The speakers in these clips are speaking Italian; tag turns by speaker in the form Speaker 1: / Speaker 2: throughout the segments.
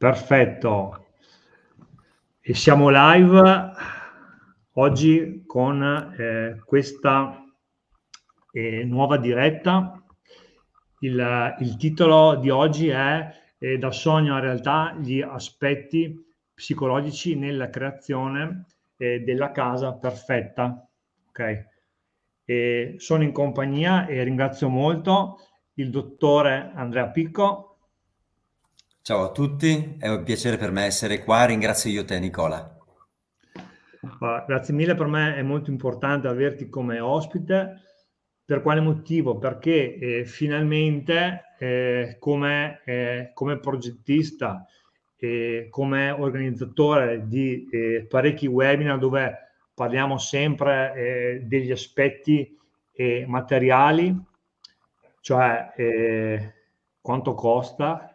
Speaker 1: Perfetto. E siamo live oggi con eh, questa eh, nuova diretta. Il, il, titolo di oggi è eh, Da sogno a realtà gli aspetti psicologici nella creazione eh, della casa perfetta. Ok. E sono in compagnia e ringrazio molto il dottore Andrea Picco
Speaker 2: Ciao a tutti, è un piacere per me essere qua, ringrazio io te Nicola.
Speaker 1: grazie mille, per me è molto importante averti come ospite. Per quale motivo? Perché eh, finalmente eh, come, eh, come, progettista e eh, come organizzatore di eh, parecchi webinar dove parliamo sempre eh, degli aspetti materiali, cioè quanto costa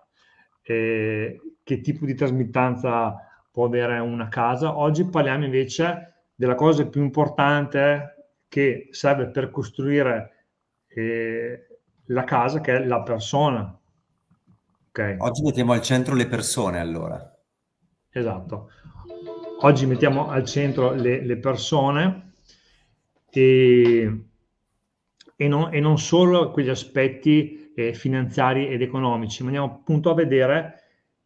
Speaker 1: eh, che tipo di trasmittanza può avere una casa. Oggi parliamo invece della cosa più importante che serve per costruire eh, la casa, che è la persona. Okay. Oggi mettiamo al centro le persone allora. Esatto. Oggi mettiamo al centro le, le persone e, e, non, e non solo quegli aspetti eh, finanziari ed economici, ma andiamo appunto a vedere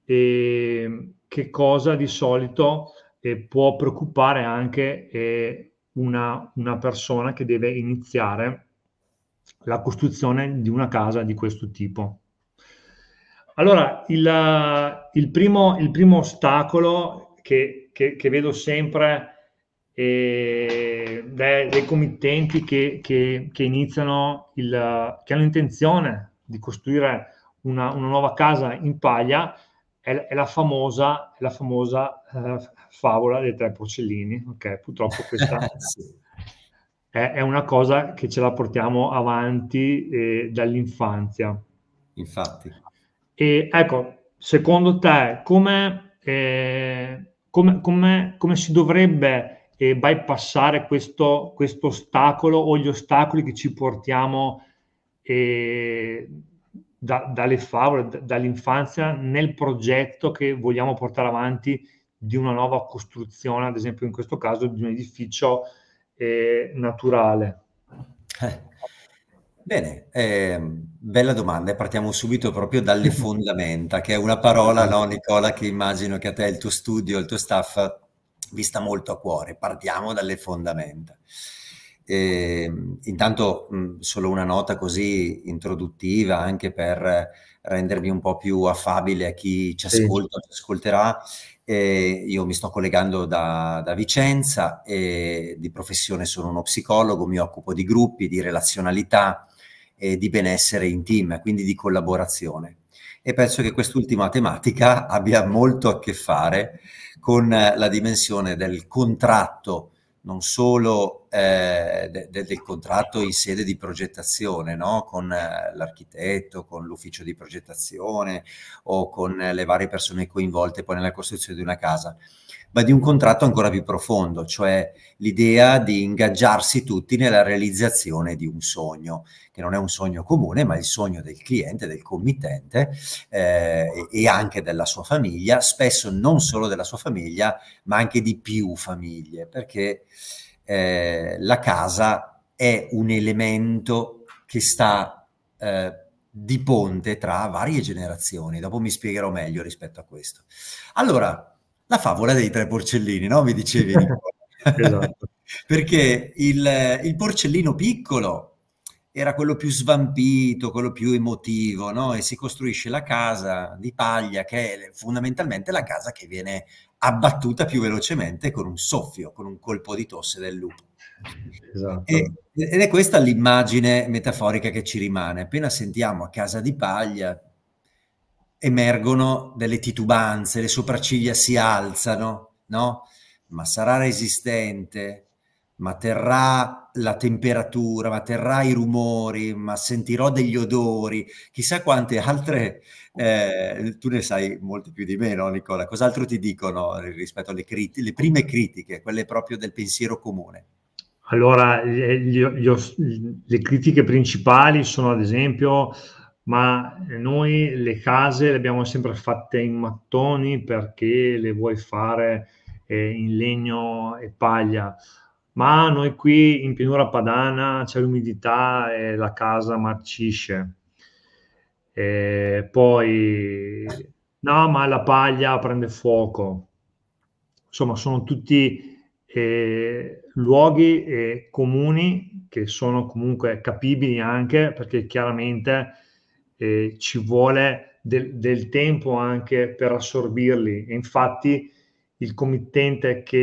Speaker 1: eh, che cosa di solito eh, può preoccupare anche eh, una, una, persona che deve iniziare la costruzione di una casa di questo tipo. Allora, il, il, primo, il primo, ostacolo che, che, che vedo sempre eh, dei, dei, committenti che, che, che iniziano il, che hanno intenzione di costruire una, una nuova casa in paglia è, è la famosa, è la famosa eh, favola dei tre porcellini. Ok, purtroppo questa è, è, una cosa che ce la portiamo avanti eh, dall'infanzia. Infatti. E ecco, secondo te come, eh, come, come, come si dovrebbe eh, bypassare questo, questo ostacolo o gli ostacoli che ci portiamo eh, da, dalle favole, da, dall'infanzia, nel progetto che vogliamo portare avanti di una nuova costruzione, ad esempio in questo caso di un edificio eh, naturale.
Speaker 2: Eh. Bene, eh, bella domanda. Partiamo subito proprio dalle fondamenta, che è una parola, no, Nicola, che immagino che a te, il tuo studio, il tuo staff vi sta molto a cuore. Partiamo dalle fondamenta. Eh, intanto mh, solo una nota così introduttiva anche per rendermi un po' più affabile a chi ci ascolta, ci ascolterà. Eh, io mi sto collegando da, da Vicenza e di professione sono uno psicologo, mi occupo di gruppi, di relazionalità e di benessere in team, quindi di collaborazione. E penso che quest'ultima tematica abbia molto a che fare con la dimensione del contratto non solo eh, de, de, del contratto in sede di progettazione, no? con eh, l'architetto, con l'ufficio di progettazione o con eh, le varie persone coinvolte poi nella costruzione di una casa, ma di un contratto ancora più profondo, cioè l'idea di ingaggiarsi tutti nella realizzazione di un sogno, che non è un sogno comune, ma il sogno del cliente, del committente eh, e anche della sua famiglia, spesso non solo della sua famiglia, ma anche di più famiglie, perché eh, la casa è un elemento che sta... Eh, di ponte tra varie generazioni. Dopo mi spiegherò meglio rispetto a questo. Allora, la favola dei tre porcellini, no? Mi dicevi. esatto. Perché il, il, porcellino piccolo era quello più svampito, quello più emotivo, no? E si costruisce la casa di paglia, che è fondamentalmente la casa che viene abbattuta più velocemente con un soffio, con un colpo di tosse del lupo. Esatto. E, ed è questa l'immagine metaforica che ci rimane. Appena sentiamo a casa di paglia, emergono delle titubanze, le sopracciglia si alzano, no? Ma sarà resistente? Ma terrà la temperatura, ma terrà i rumori, ma sentirò degli odori, chissà quante altre, eh, tu ne sai molto più di me, no Nicola? Cos'altro ti dicono rispetto alle critiche, le prime critiche, quelle proprio del pensiero comune?
Speaker 1: Allora, eh, gli, gli, gli, le critiche principali sono ad esempio ma eh, noi le case le abbiamo sempre fatte in mattoni perché le vuoi fare eh, in legno e paglia, ma noi qui in pianura padana c'è l'umidità e la casa marcisce. E poi no, ma la paglia prende fuoco. Insomma, sono tutti eh, luoghi e eh, comuni che sono comunque capibili anche perché chiaramente eh, ci vuole del, del, tempo anche per assorbirli e infatti il committente che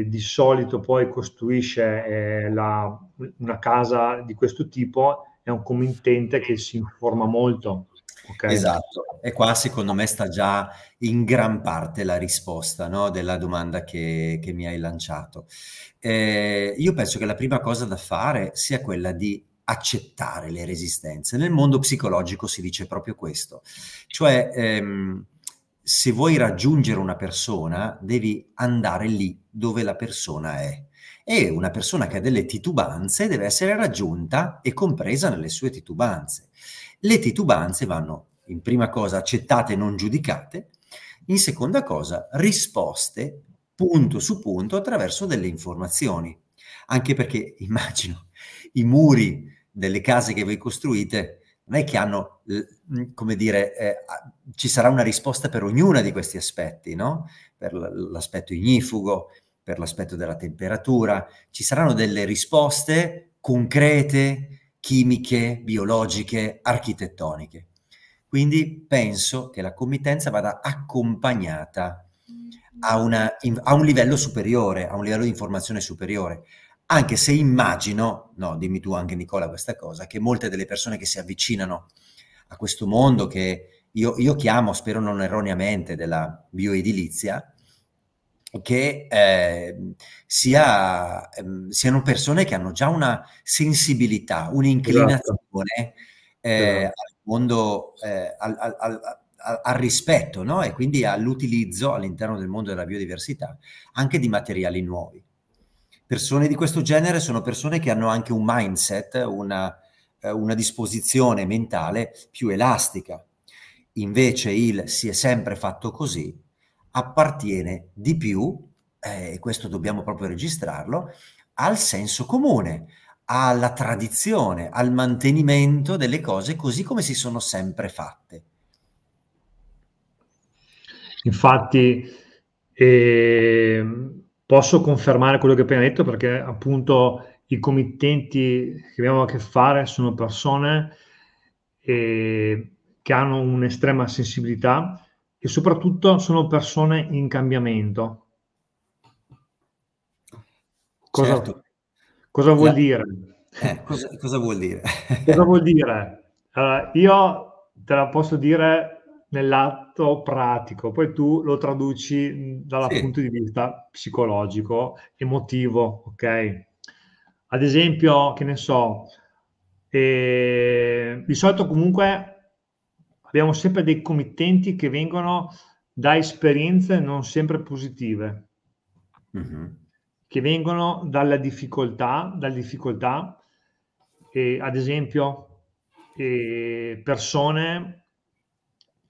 Speaker 1: eh, di solito poi costruisce eh, la, una casa di questo tipo è un committente che si informa molto. Okay? Esatto,
Speaker 2: e qua secondo me sta già in gran parte la risposta no, della domanda che, che, mi hai lanciato. Eh, io penso che la prima cosa da fare sia quella di accettare le resistenze. Nel mondo psicologico si dice proprio questo, cioè ehm, se vuoi raggiungere una persona devi andare lì dove la persona è e una persona che ha delle titubanze deve essere raggiunta e compresa nelle sue titubanze. Le titubanze vanno in prima cosa accettate e non giudicate, in seconda cosa risposte punto su punto attraverso delle informazioni, anche perché immagino i muri delle case che voi costruite, non è che hanno, mm, come dire, eh, ci sarà una risposta per ognuna di questi aspetti, no? Per l'aspetto ignifugo, per l'aspetto della temperatura, ci saranno delle risposte concrete, chimiche, biologiche, architettoniche. Quindi penso che la committenza vada accompagnata a, una, a un livello superiore, a un livello di informazione superiore, anche se immagino, no, dimmi tu anche Nicola questa cosa, che molte delle persone che si avvicinano a questo mondo che io, io chiamo, spero non erroneamente, della bioedilizia, che eh, sia, eh, siano persone che hanno già una sensibilità, un'inclinazione esatto. eh, eh, al mondo, al, al, al, al, rispetto no? e quindi all'utilizzo all'interno del mondo della biodiversità anche di materiali nuovi persone di questo genere sono persone che hanno anche un mindset, una, eh, una disposizione mentale più elastica. Invece il si è sempre fatto così appartiene di più, eh, e questo dobbiamo proprio registrarlo, al senso comune, alla tradizione, al mantenimento delle cose così come si sono sempre fatte.
Speaker 1: Infatti, eh, Posso confermare quello che ho appena detto perché appunto i committenti che abbiamo a che fare sono persone eh, che hanno un'estrema sensibilità e soprattutto sono persone in cambiamento. Cosa, certo. cosa vuol La... dire? Eh, cosa, cosa, vuol dire? cosa vuol dire? Allora, io te la posso dire nell'atto pratico, poi tu lo traduci dal sì. punto di vista psicologico, emotivo, ok? Ad esempio, che ne so, eh, di solito comunque abbiamo sempre dei committenti che vengono da esperienze non sempre positive, mm-hmm. che vengono dalla difficoltà, dalle difficoltà, eh, ad esempio, eh, persone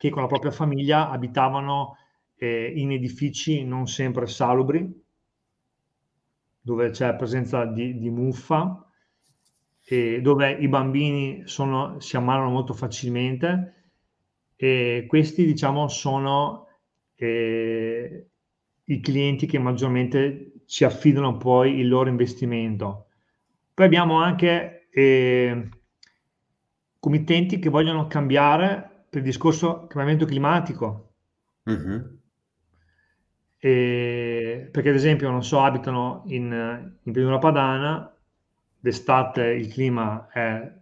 Speaker 1: che con la propria famiglia abitavano eh, in edifici non sempre salubri, dove c'è presenza di, di muffa, dove i bambini sono, si ammalano molto facilmente e questi diciamo sono eh, i clienti che maggiormente ci affidano poi il loro investimento. Poi abbiamo anche eh, committenti che vogliono cambiare per il discorso cambiamento climatico. Uh-huh. E, perché ad esempio, non so, abitano in, in Pianura Padana, d'estate il clima è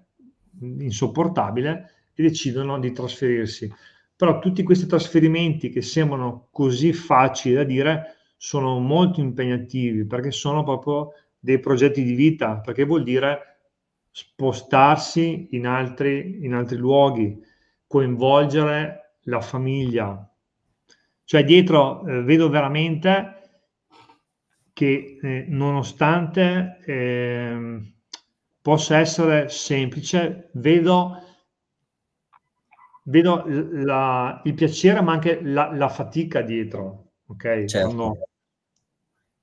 Speaker 1: insopportabile e decidono di trasferirsi. Però tutti questi trasferimenti che sembrano così facili da dire sono molto impegnativi perché sono proprio dei progetti di vita, perché vuol dire spostarsi in altri, in altri luoghi, coinvolgere la famiglia. Cioè dietro eh, vedo veramente che eh, nonostante eh, possa essere semplice, vedo, vedo la, il piacere ma anche la, la fatica dietro. Ok? Certo. Quando,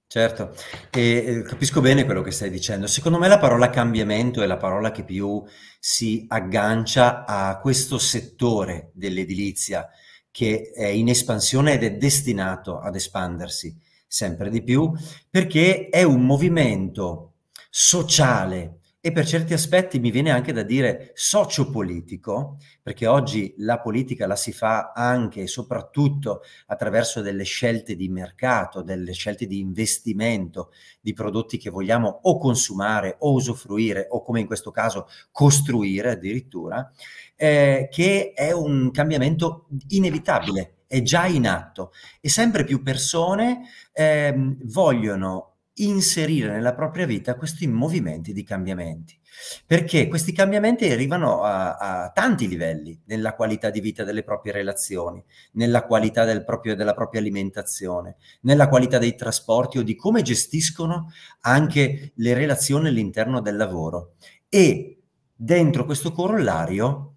Speaker 2: Certo, e, capisco bene quello che stai dicendo. Secondo me la parola cambiamento è la parola che più si aggancia a questo settore dell'edilizia che è in espansione ed è destinato ad espandersi sempre di più perché è un movimento sociale e per certi aspetti mi viene anche da dire sociopolitico, perché oggi la politica la si fa anche e soprattutto attraverso delle scelte di mercato, delle scelte di investimento di prodotti che vogliamo o consumare o usufruire o come in questo caso costruire addirittura, eh, che è un cambiamento inevitabile, è già in atto e sempre più persone eh, vogliono inserire nella propria vita questi movimenti di cambiamenti, perché questi cambiamenti arrivano a, a tanti livelli, nella qualità di vita delle proprie relazioni, nella qualità del proprio, della propria alimentazione, nella qualità dei trasporti o di come gestiscono anche le relazioni all'interno del lavoro. E dentro questo corollario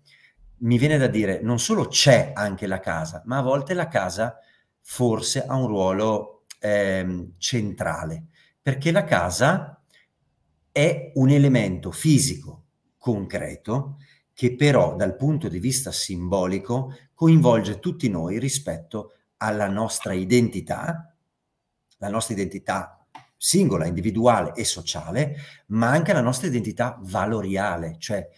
Speaker 2: mi viene da dire, non solo c'è anche la casa, ma a volte la casa forse ha un ruolo ehm, centrale perché la casa è un elemento fisico, concreto, che però dal punto di vista simbolico coinvolge tutti noi rispetto alla nostra identità, la nostra identità singola, individuale e sociale, ma anche la nostra identità valoriale, cioè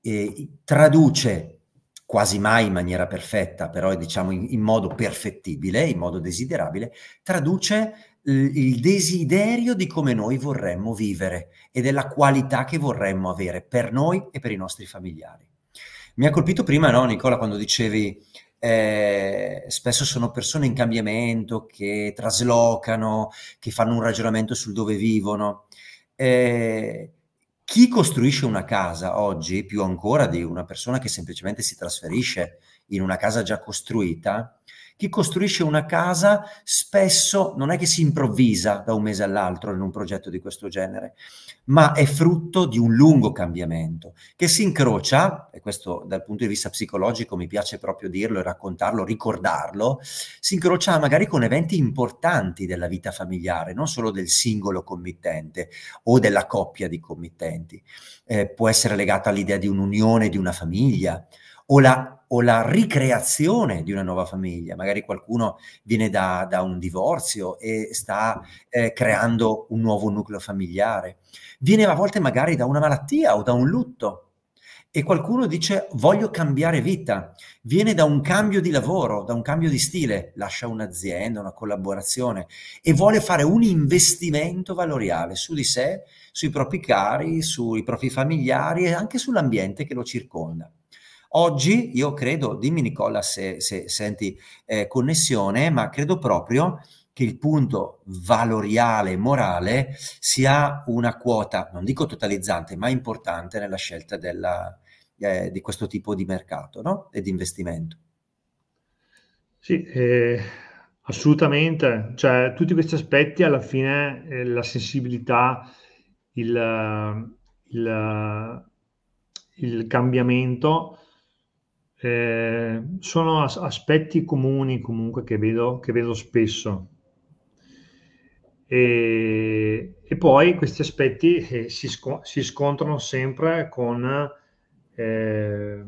Speaker 2: eh, traduce quasi mai in maniera perfetta, però diciamo in, in modo perfettibile, in modo desiderabile, traduce il desiderio di come noi vorremmo vivere e della qualità che vorremmo avere per noi e per i nostri familiari. Mi ha colpito prima, no, Nicola, quando dicevi eh, spesso sono persone in cambiamento che traslocano, che fanno un ragionamento sul dove vivono. Eh, chi costruisce una casa oggi, più ancora di una persona che semplicemente si trasferisce in una casa già costruita, eh, chi costruisce una casa spesso non è che si improvvisa da un mese all'altro in un progetto di questo genere, ma è frutto di un lungo cambiamento che si incrocia, e questo dal punto di vista psicologico mi piace proprio dirlo e raccontarlo, ricordarlo, si incrocia magari con eventi importanti della vita familiare, non solo del singolo committente o della coppia di committenti. Eh, può essere legata all'idea di un'unione, di una famiglia o la o la ricreazione di una nuova famiglia. Magari qualcuno viene da, da un divorzio e sta eh, creando un nuovo nucleo familiare. Viene a volte magari da una malattia o da un lutto e qualcuno dice voglio cambiare vita. Viene da un cambio di lavoro, da un cambio di stile, lascia un'azienda, una collaborazione e vuole fare un investimento valoriale su di sé, sui propri cari, sui propri familiari e anche sull'ambiente che lo circonda. Oggi io credo, dimmi Nicola se, se senti eh, connessione, ma credo proprio che il punto valoriale e morale sia una quota, non dico totalizzante, ma importante nella scelta della, eh, di questo tipo di mercato no? e di investimento.
Speaker 1: Sì, eh, assolutamente. Cioè, tutti questi aspetti alla fine eh, la sensibilità, il, il, il cambiamento eh, sono as- aspetti comuni comunque che vedo, che vedo spesso. E, e, poi questi aspetti eh, si, sco- si, scontrano sempre con, eh,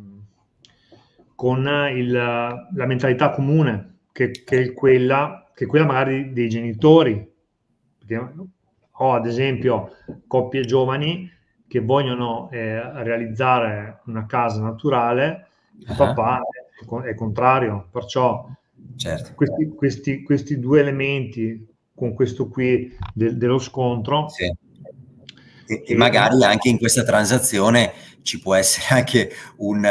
Speaker 1: con il, la mentalità comune, che, che, è quella, che è quella magari dei genitori. Perché ho ad esempio coppie giovani che vogliono eh, realizzare una casa naturale il papà uh-huh. è, è contrario, perciò certo. questi, questi, questi, due elementi con questo qui de, dello scontro.
Speaker 2: Sì. E, e, eh, magari anche in questa transazione ci può essere anche un,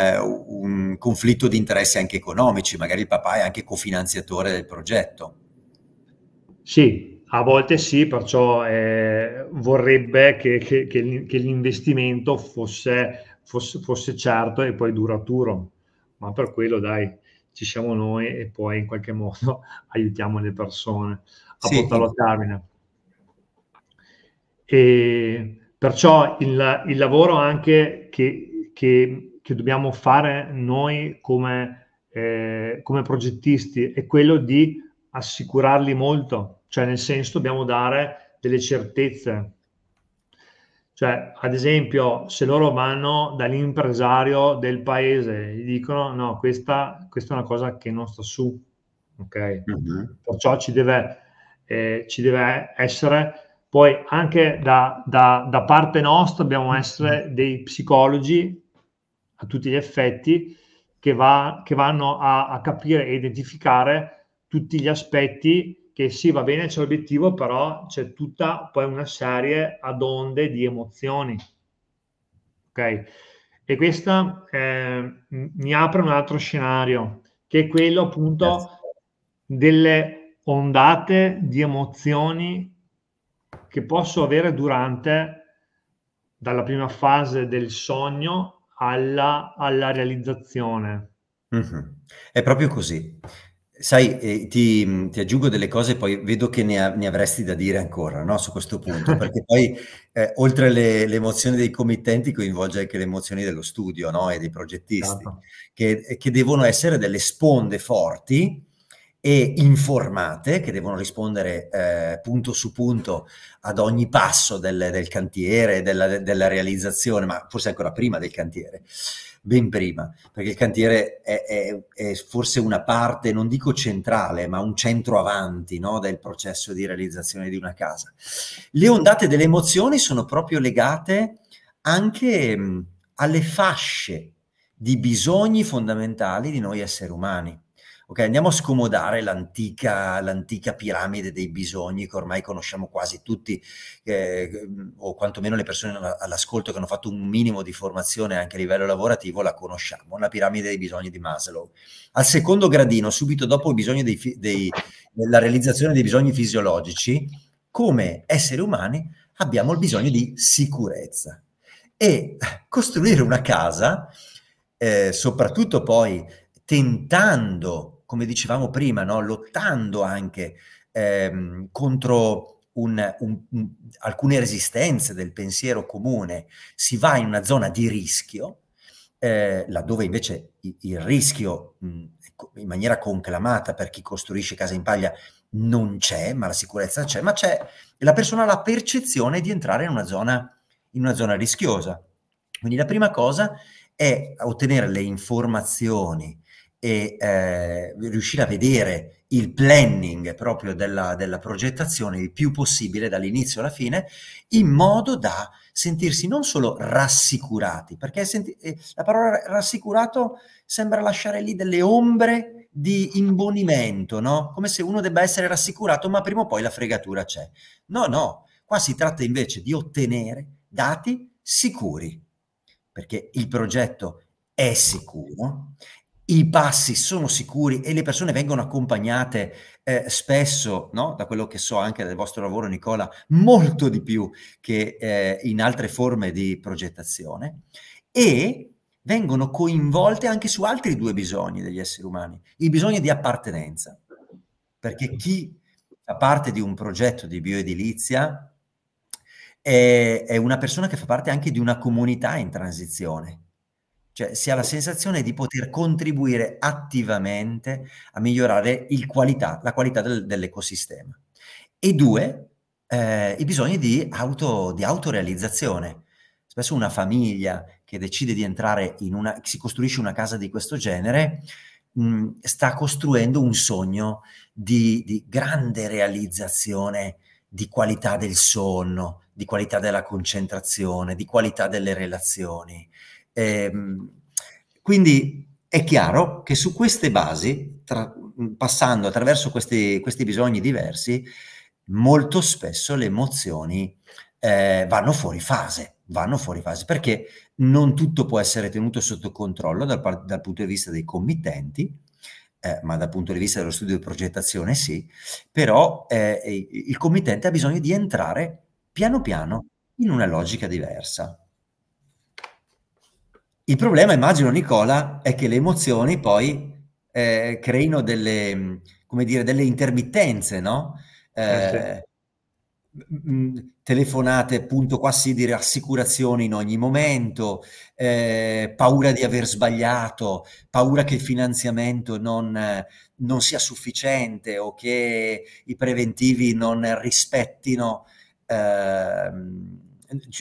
Speaker 2: un conflitto di interessi anche economici, magari il papà è anche cofinanziatore del progetto.
Speaker 1: Sì, a volte sì, perciò eh, vorrebbe che, che, che, l'investimento fosse, fosse, fosse certo e poi duraturo ma per quello dai, ci siamo noi e poi in qualche modo aiutiamo le persone a sì. portarlo a termine. E perciò il, il lavoro anche che, che, che, dobbiamo fare noi come, eh, come progettisti è quello di assicurarli molto, cioè nel senso dobbiamo dare delle certezze cioè, ad esempio, se loro vanno dall'impresario del paese gli dicono no, questa, questa, è una cosa che non sta su, ok? Mm-hmm. Perciò ci deve, eh, ci deve, essere, poi anche da, da, da parte nostra dobbiamo essere dei psicologi a tutti gli effetti che, va, che vanno a, a capire e identificare tutti gli aspetti che sì, va bene, c'è l'obiettivo, però c'è tutta poi una serie ad onde di emozioni. Ok? E questa eh, mi apre un altro scenario, che è quello appunto yes. delle ondate di emozioni che posso avere durante dalla prima fase del sogno alla, alla realizzazione.
Speaker 2: Mm-hmm. È proprio così. Sai, eh, ti, ti, aggiungo delle cose, poi vedo che ne, ne avresti da dire ancora no? su questo punto, perché poi eh, oltre emozioni dei committenti coinvolge anche le emozioni dello studio no? e dei progettisti, certo. che, eh, che, devono essere delle sponde forti e informate, che devono rispondere eh, punto su punto ad ogni passo del, del cantiere, della, della realizzazione, ma forse ancora prima del cantiere ben prima, perché il cantiere è, è, è forse una parte, non dico centrale, ma un centro avanti no, del processo di realizzazione di una casa. Le ondate delle emozioni sono proprio legate anche mh, alle fasce di bisogni fondamentali di noi esseri umani. Ok, andiamo a scomodare l'antica, l'antica, piramide dei bisogni che ormai conosciamo quasi tutti, eh, o quantomeno le persone all'ascolto che hanno fatto un minimo di formazione anche a livello lavorativo la conosciamo, la piramide dei bisogni di Maslow. Al secondo gradino, subito dopo i bisogni dei, dei, la realizzazione dei bisogni fisiologici, come esseri umani abbiamo il bisogno di sicurezza. E costruire una casa, eh, soprattutto poi tentando come dicevamo prima, no? lottando anche ehm, contro un, un, un, alcune resistenze del pensiero comune, si va in una zona di rischio, eh, laddove invece il, il rischio mh, ecco, in maniera conclamata per chi costruisce casa in paglia non c'è, ma la sicurezza c'è, ma c'è la persona ha la percezione di entrare in una zona, in una zona rischiosa. Quindi la prima cosa è ottenere le informazioni e eh, riuscire a vedere il planning proprio della, della progettazione il più possibile dall'inizio alla fine, in modo da sentirsi non solo rassicurati, perché senti- eh, la parola rassicurato sembra lasciare lì delle ombre di imbonimento, no? Come se uno debba essere rassicurato, ma prima o poi la fregatura c'è. No, no, qua si tratta invece di ottenere dati sicuri, perché il progetto è sicuro i passi sono sicuri e le persone vengono accompagnate eh, spesso, no? da quello che so anche del vostro lavoro Nicola, molto di più che eh, in altre forme di progettazione e vengono coinvolte anche su altri due bisogni degli esseri umani, il bisogno di appartenenza, perché chi fa parte di un progetto di bioedilizia è, è una persona che fa parte anche di una comunità in transizione cioè si ha la sensazione di poter contribuire attivamente a migliorare qualità, la qualità del, dell'ecosistema. E due, eh, i bisogni di, auto, di, autorealizzazione. Spesso una famiglia che decide di entrare in una, si costruisce una casa di questo genere, mh, mm, sta costruendo un sogno di, di grande realizzazione di qualità del sonno, di qualità della concentrazione, di qualità delle relazioni. Ehm, quindi è chiaro che su queste basi, tra, passando attraverso questi, questi, bisogni diversi, molto spesso le emozioni eh, vanno fuori fase, vanno fuori fase, perché non tutto può essere tenuto sotto controllo dal, dal punto di vista dei committenti, eh, ma dal punto di vista dello studio di progettazione sì, però eh, il committente ha bisogno di entrare piano piano in una logica diversa. Il problema, immagino Nicola, è che le emozioni poi eh, creino delle, come dire, delle intermittenze, no? Eh, eh sì. telefonate, appunto, quasi di rassicurazioni in ogni momento, eh, paura di aver sbagliato, paura che il finanziamento non, non sia sufficiente o che i preventivi non rispettino. Ehm,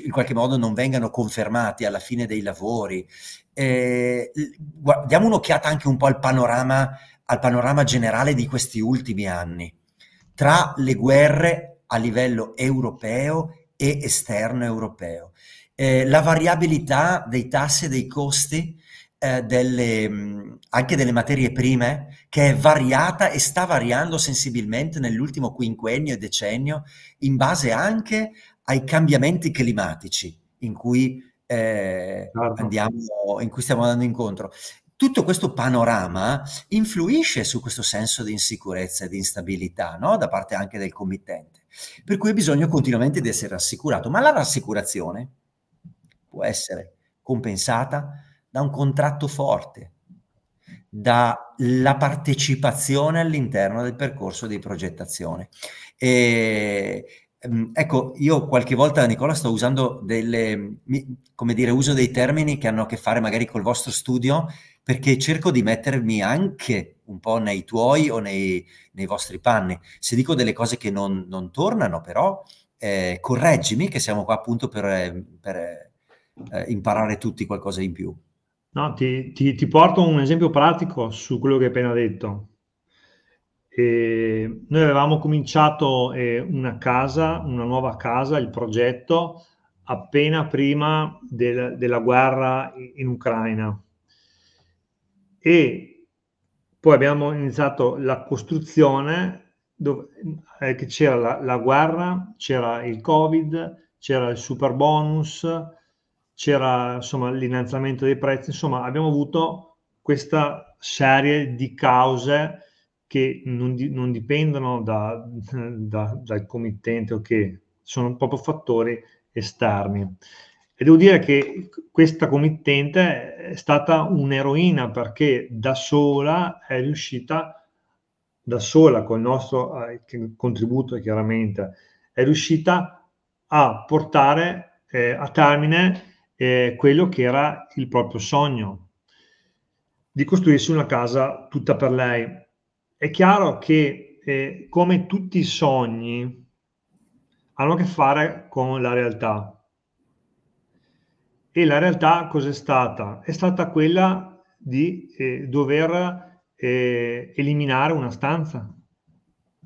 Speaker 2: in qualche modo non vengano confermati alla fine dei lavori. Eh, diamo un'occhiata anche un po' al panorama, al panorama generale di questi ultimi anni, tra le guerre a livello europeo e esterno europeo. Eh, la variabilità dei tassi e dei costi eh, delle, mm, anche delle materie prime che è variata e sta variando sensibilmente nell'ultimo quinquennio e decennio in base anche ai cambiamenti climatici in cui, eh, certo. andiamo, in cui stiamo andando incontro. Tutto questo panorama influisce su questo senso di insicurezza e di instabilità no? da parte anche del committente, per cui ha bisogno continuamente di essere rassicurato, ma la rassicurazione può essere compensata da un contratto forte, dalla partecipazione all'interno del percorso di progettazione. E Ehm, ecco, io qualche volta, Nicola, sto usando delle, come dire, uso dei termini che hanno a che fare magari col vostro studio, perché cerco di mettermi anche un po' nei tuoi o nei, nei vostri panni. Se dico delle cose che non, non tornano, però, eh, correggimi, che siamo qua appunto per, ehm, per eh, imparare tutti qualcosa in più.
Speaker 1: No, ti, ti, ti porto un esempio pratico su quello che hai appena detto. Eh, noi avevamo cominciato eh, una casa, una nuova casa, il progetto, appena prima del, della guerra in Ucraina. E poi abbiamo iniziato la costruzione, dove, eh, che c'era la, la, guerra, c'era il Covid, c'era il super bonus, c'era insomma l'innalzamento dei prezzi, insomma abbiamo avuto questa serie di cause che non, di, non dipendono da, da, dal committente o okay. che sono proprio fattori esterni. E devo dire che questa committente è stata un'eroina perché da sola è riuscita, da sola col nostro eh, contributo chiaramente, è riuscita a portare eh, a termine eh, quello che era il proprio sogno di costruirsi una casa tutta per lei è chiaro che eh, come tutti i sogni hanno a che fare con la realtà. E la realtà cos'è stata? È stata quella di eh, dover eh, eliminare una stanza.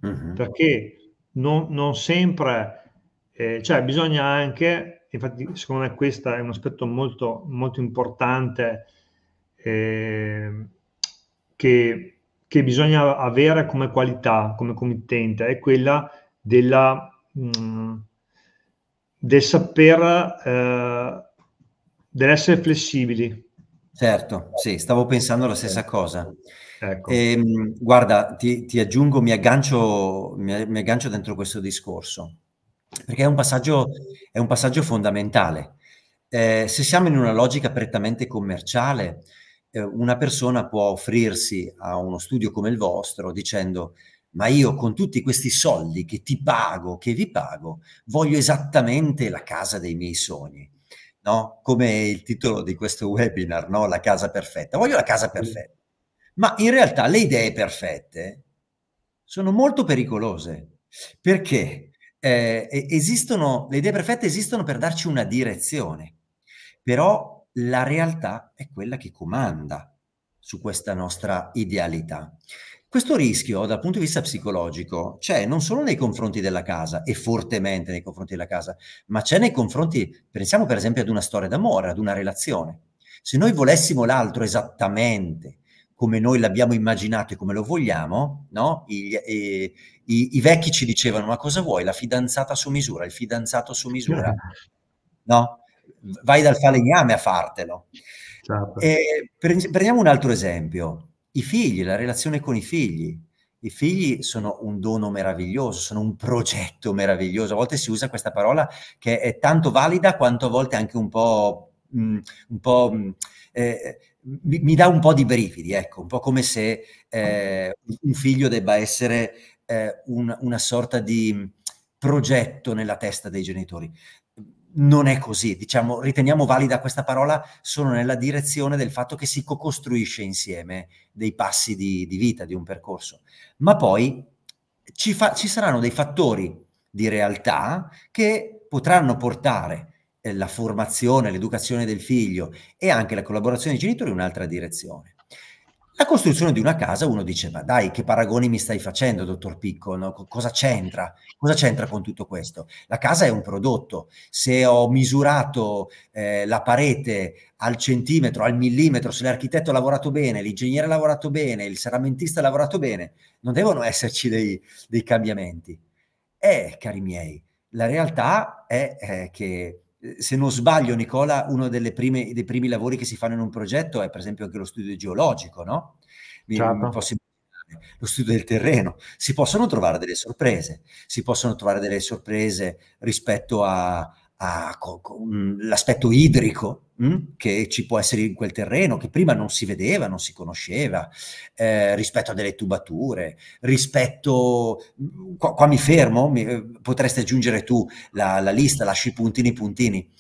Speaker 1: Uh-huh. Perché non, non sempre, eh, cioè bisogna anche, infatti secondo me questo è un aspetto molto, molto importante ehm, che che bisogna avere come qualità, come committente, è quella della, mh, mm, del saper, eh, dell'essere
Speaker 2: flessibili. Certo, sì, stavo pensando la stessa eh, cosa. Ecco. E, ehm, guarda, ti, ti, aggiungo, mi aggancio, mi, mi aggancio dentro questo discorso, perché è un passaggio, è un passaggio fondamentale. Eh, se siamo in una logica prettamente commerciale, eh, una persona può offrirsi a uno studio come il vostro dicendo ma io con tutti questi soldi che ti pago, che vi pago, voglio esattamente la casa dei miei sogni. No? Come il titolo di questo webinar, no? la casa perfetta. Voglio la casa perfetta. Ma in realtà le idee perfette sono molto pericolose perché eh, esistono, le idee perfette esistono per darci una direzione, però la realtà è quella che comanda su questa nostra idealità. Questo rischio dal punto di vista psicologico c'è non solo nei confronti della casa e fortemente nei confronti della casa, ma c'è nei confronti, pensiamo per esempio ad una storia d'amore, ad una relazione. Se noi volessimo l'altro esattamente come noi l'abbiamo immaginato e come lo vogliamo, no? I, i, eh, i, i vecchi ci dicevano ma cosa vuoi? La fidanzata su misura, il fidanzato su misura. No? vai dal falegname a fartelo. Certo. prendiamo un altro esempio, i figli, la relazione con i figli. I figli sono un dono meraviglioso, sono un progetto meraviglioso. A volte si usa questa parola che è tanto valida quanto a volte anche un po'... Mh, mm, un po' mh, mm, eh, mi, mi, dà un po' di brividi, ecco, un po' come se eh, un figlio debba essere eh, un, una sorta di progetto nella testa dei genitori non è così, diciamo, riteniamo valida questa parola solo nella direzione del fatto che si co-costruisce insieme dei passi di, di, vita, di un percorso. Ma poi ci, fa, ci, saranno dei fattori di realtà che potranno portare eh, la formazione, l'educazione del figlio e anche la collaborazione dei genitori in un'altra direzione. La costruzione di una casa, uno diceva, dai, che paragoni mi stai facendo, dottor Picco? No? Cosa c'entra? Cosa c'entra con tutto questo? La casa è un prodotto. Se ho misurato eh, la parete al centimetro, al millimetro, se l'architetto ha lavorato bene, l'ingegnere ha lavorato bene, il serramentista ha lavorato bene, non devono esserci dei, dei cambiamenti. Eh, cari miei, la realtà è eh, che eh, se non sbaglio, Nicola, uno prime, dei primi lavori che si fanno in un progetto è per esempio anche lo studio geologico, no? Certo. lo studio del terreno. Si possono trovare delle sorprese, si possono trovare delle sorprese rispetto a, a, mm, l'aspetto idrico mh, mm, che ci può essere in quel terreno, che prima non si vedeva, non si conosceva, eh, rispetto a delle tubature, rispetto... Mm, qua, qua mi fermo, mi, eh, potresti aggiungere tu la, la lista, lasci i puntini, puntini.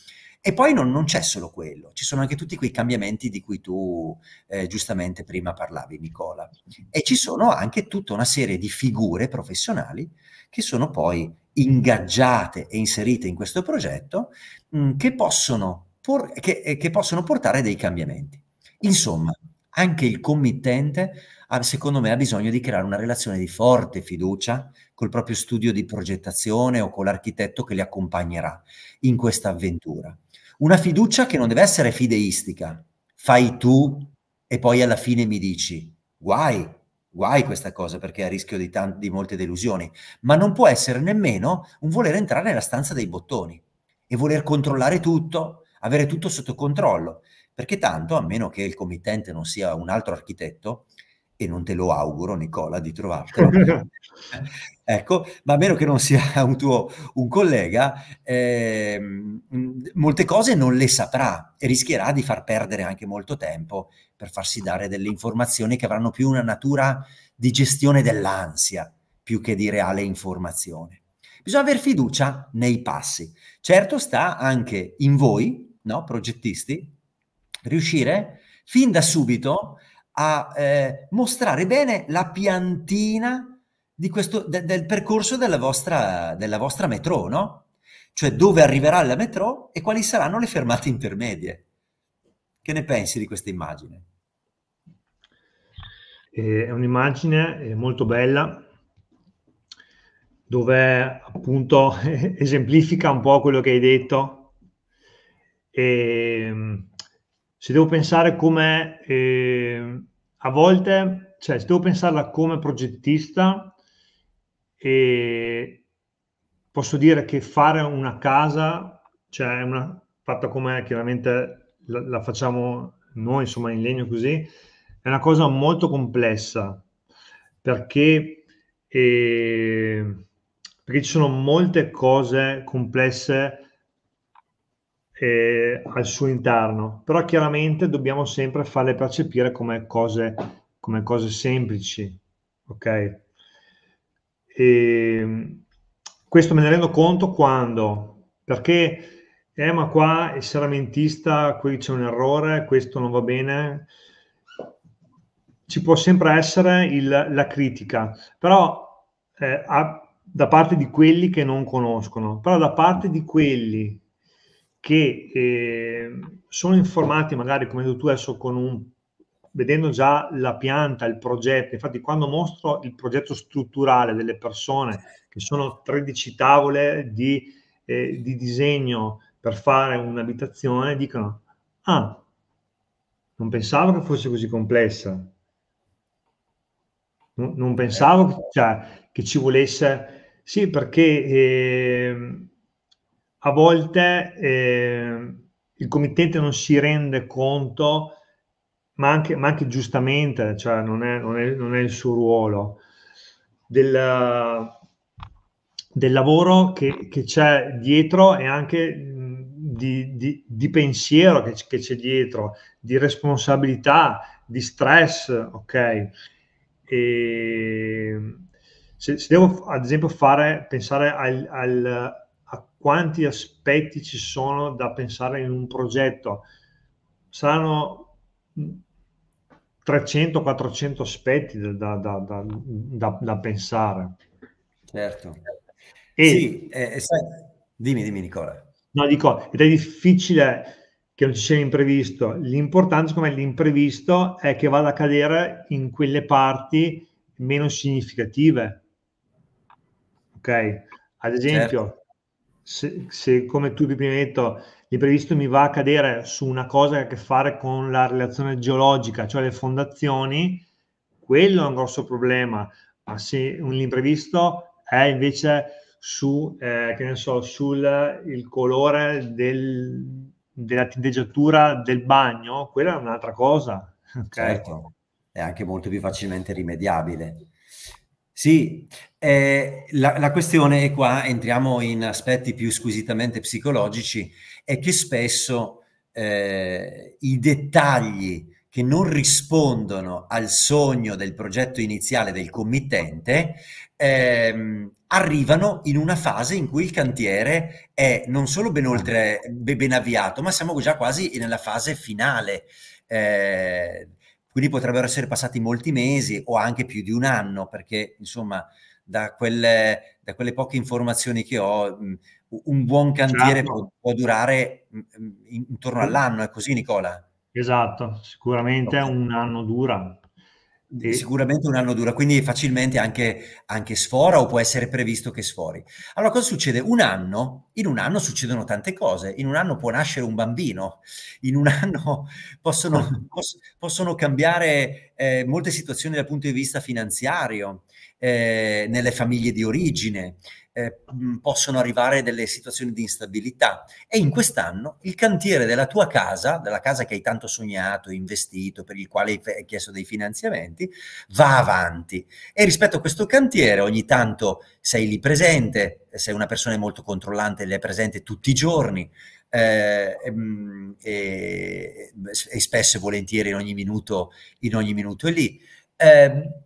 Speaker 2: E poi non, non, c'è solo quello, ci sono anche tutti quei cambiamenti di cui tu eh, giustamente prima parlavi, Nicola. E ci sono anche tutta una serie di figure professionali che sono poi ingaggiate e inserite in questo progetto mh, mm, che, possono por- che, eh, che possono portare dei cambiamenti. Insomma, anche il committente, ha, secondo me, ha bisogno di creare una relazione di forte fiducia col proprio studio di progettazione o con l'architetto che li accompagnerà in questa avventura una fiducia che non deve essere fideistica. Fai tu e poi alla fine mi dici, guai, guai questa cosa perché è a rischio di, tante, di molte delusioni, ma non può essere nemmeno un voler entrare nella stanza dei bottoni e voler controllare tutto, avere tutto sotto controllo, perché tanto, a meno che il committente non sia un altro architetto, e non te lo auguro, Nicola, di trovartelo. ecco, ma a meno che non sia un tuo un collega, eh, molte cose non le saprà e rischierà di far perdere anche molto tempo per farsi dare delle informazioni che avranno più una natura di gestione dell'ansia più che di reale informazione. Bisogna avere fiducia nei passi. Certo sta anche in voi, no, progettisti, riuscire fin da subito a eh, mostrare bene la piantina questo, de, del percorso della vostra, della vostra metro, no? Cioè dove arriverà la metro e quali saranno le fermate intermedie. Che ne pensi di questa immagine?
Speaker 1: Eh, è un'immagine eh, molto bella dove appunto esemplifica un po' quello che hai detto e se devo pensare come eh, a volte, cioè se devo pensarla come progettista, eh, posso dire che fare una casa, cioè una, fatta come chiaramente la, la, facciamo noi, insomma in legno così, è una cosa molto complessa perché, eh, perché ci sono molte cose complesse eh, al suo interno, però chiaramente dobbiamo sempre farle percepire come cose, come cose semplici, ok? E mm, questo me ne rendo conto quando, perché eh ma qua il seramentista, qui c'è un errore, questo non va bene, ci può sempre essere il, la critica, però eh, a, da parte di quelli che non conoscono, però da parte di quelli che eh, sono informati magari come tu adesso con un vedendo già la pianta, il progetto, infatti quando mostro il progetto strutturale delle persone, che sono 13 tavole di, eh, di disegno per fare un'abitazione, dicono, ah, non pensavo che fosse così complessa, non, non pensavo che, cioè, che, ci volesse, sì perché... Eh, a volte eh, il committente non si rende conto, ma anche, ma anche giustamente, cioè non è, non, è, non è, il suo ruolo, del, del lavoro che, che, c'è dietro e anche di, di, di pensiero che, che, c'è dietro, di responsabilità, di stress, ok? E se, se devo ad esempio fare, pensare al, al a quanti aspetti ci sono da pensare in un progetto. Saranno 300-400 mm, aspetti da, da, da, da, pensare. Certo. E, sì, eh, eh, sai, dimmi, dimmi Nicola. No, dico, ed è difficile che non ci sia imprevisto. L'importante, come l'imprevisto, è che vada a cadere in quelle parti meno significative. Ok? Ad esempio, certo se, se come tu prima hai detto l'imprevisto mi va a cadere su una cosa che ha a che fare con la relazione geologica, cioè le fondazioni, quello è un grosso problema. Ma se un imprevisto è invece su, eh, che ne so, sul il colore del, della tinteggiatura del bagno, quella è un'altra cosa. Okay?
Speaker 2: Certo, è anche molto più facilmente rimediabile. Sì, eh, la, la, questione è qua, entriamo in aspetti più squisitamente psicologici, è che spesso eh, i dettagli che non rispondono al sogno del progetto iniziale del committente ehm, arrivano in una fase in cui il cantiere è non solo ben oltre ben avviato, ma siamo già quasi nella fase finale. Eh, quindi potrebbero essere passati molti mesi o anche più di un anno, perché insomma da quelle, da quelle poche informazioni che ho, un
Speaker 1: buon cantiere certo. può, può, durare
Speaker 2: intorno all'anno, è così Nicola?
Speaker 1: Esatto, sicuramente un anno dura, sì. Sicuramente un anno dura, quindi
Speaker 2: facilmente anche, anche, sfora o può essere previsto che sfori. Allora cosa succede? Un anno, in un anno succedono tante cose, in un anno può nascere un bambino, in un anno possono, poss- possono cambiare eh, molte situazioni dal punto di vista finanziario, eh, nelle famiglie di origine, eh, possono arrivare delle situazioni di instabilità. E in quest'anno il cantiere della tua casa, della casa che hai tanto sognato, investito, per il quale hai chiesto dei finanziamenti, va avanti. E rispetto a questo cantiere ogni tanto sei lì presente, sei una persona molto controllante, lì è presente tutti i giorni, eh, e, e, spesso e volentieri in ogni minuto, in ogni minuto è lì. Eh,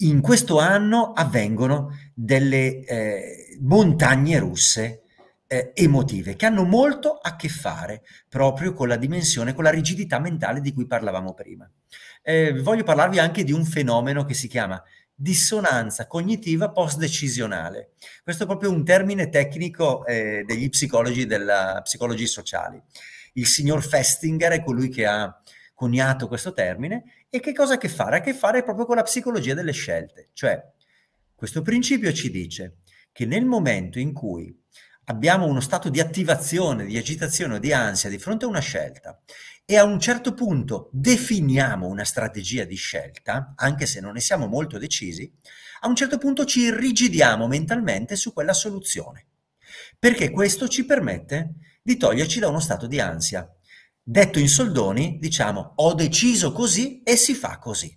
Speaker 2: in questo anno avvengono delle eh, montagne russe eh, emotive che hanno molto a che fare proprio con la dimensione, con la rigidità mentale di cui parlavamo prima. Eh, voglio parlarvi anche di un fenomeno che si chiama dissonanza cognitiva post-decisionale. Questo è proprio un termine tecnico eh, degli psicologi, della, psicologi sociali. Il signor Festinger è colui che ha coniato questo termine, e che cosa ha a che fare? Ha a che fare proprio con la psicologia delle scelte, cioè questo principio ci dice che nel momento in cui abbiamo uno stato di attivazione, di agitazione o di ansia di fronte a una scelta e a un certo punto definiamo una strategia di scelta, anche se non ne siamo molto decisi, a un certo punto ci irrigidiamo mentalmente su quella soluzione, perché questo ci permette di toglierci da uno stato di ansia Detto in soldoni, diciamo ho deciso così e si fa così.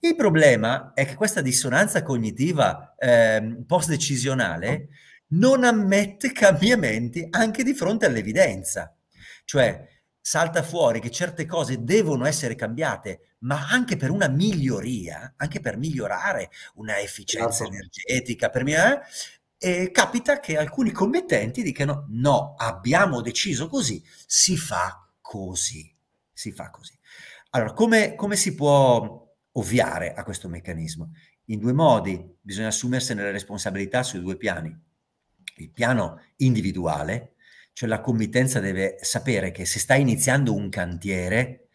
Speaker 2: Il problema è che questa dissonanza cognitiva eh, post-decisionale non ammette cambiamenti anche di fronte all'evidenza. Cioè, salta fuori che certe cose devono essere cambiate, ma anche per una miglioria, anche per migliorare una efficienza certo. energetica, per migliorare, eh, capita che alcuni commettenti dicano no, abbiamo deciso così, si fa così, si fa così. Allora, come, come si può ovviare a questo meccanismo? In due modi, bisogna assumersene la responsabilità sui due piani. Il piano individuale, cioè la committenza deve sapere che se stai iniziando un cantiere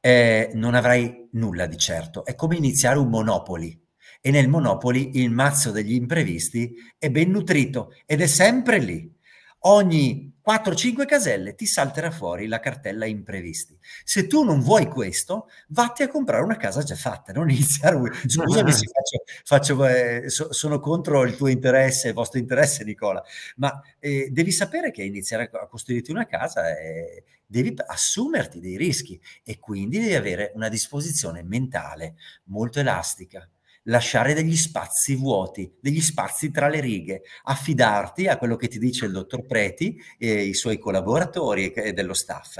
Speaker 2: eh, non avrai nulla di certo, è come iniziare un monopoli e nel monopoli il mazzo degli imprevisti è ben nutrito ed è sempre lì, ogni 4-5 caselle ti salterà fuori la cartella imprevisti. Se tu non vuoi questo, vatti a comprare una casa già fatta, non iniziare. Scusami se faccio, faccio eh, so, sono contro il tuo interesse, il vostro interesse, Nicola, ma eh, devi sapere che iniziare a costruirti una casa eh, devi assumerti dei rischi e quindi devi avere una disposizione mentale molto elastica lasciare degli spazi vuoti, degli spazi tra le righe, affidarti a quello che ti dice il dottor Preti e i suoi collaboratori e dello staff.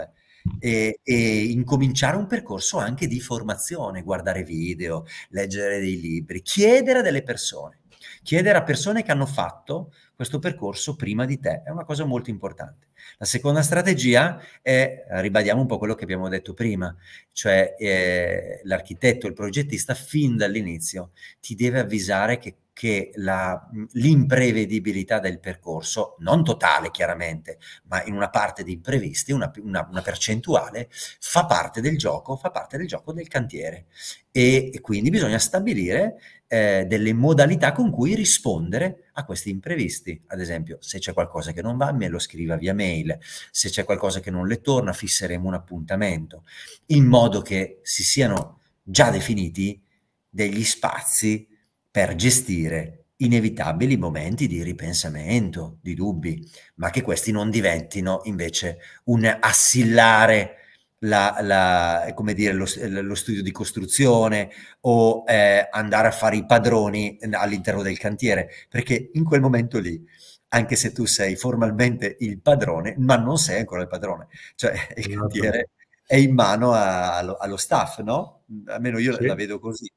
Speaker 2: E, e, incominciare un percorso anche di formazione, guardare video, leggere dei libri, chiedere a delle persone, chiedere a persone che hanno fatto questo percorso prima di te, è una cosa molto importante. La seconda strategia è, eh, ribadiamo un po' quello che abbiamo detto prima, cioè eh, l'architetto, il progettista fin dall'inizio ti deve avvisare che che l'imprevedibilità del percorso, non totale chiaramente, ma in una parte di imprevisti, una, una, una percentuale, fa parte del gioco, fa parte del gioco del cantiere. E, e quindi bisogna stabilire eh, delle modalità con cui rispondere a questi imprevisti. Ad esempio, se c'è qualcosa che non va, me lo scriva via mail, se c'è qualcosa che non le torna, fisseremo un appuntamento, in modo che si siano già definiti degli spazi per gestire inevitabili momenti di ripensamento, di dubbi, ma che questi non diventino invece un assillare la, la, eh, come dire, lo, eh, lo, studio di costruzione o eh, andare a fare i padroni all'interno del cantiere, perché in quel momento lì, anche se tu sei formalmente il padrone, ma non sei ancora il padrone, cioè il esatto. cantiere è in mano
Speaker 1: a, allo,
Speaker 2: allo, staff, no? Almeno io sì. la vedo così.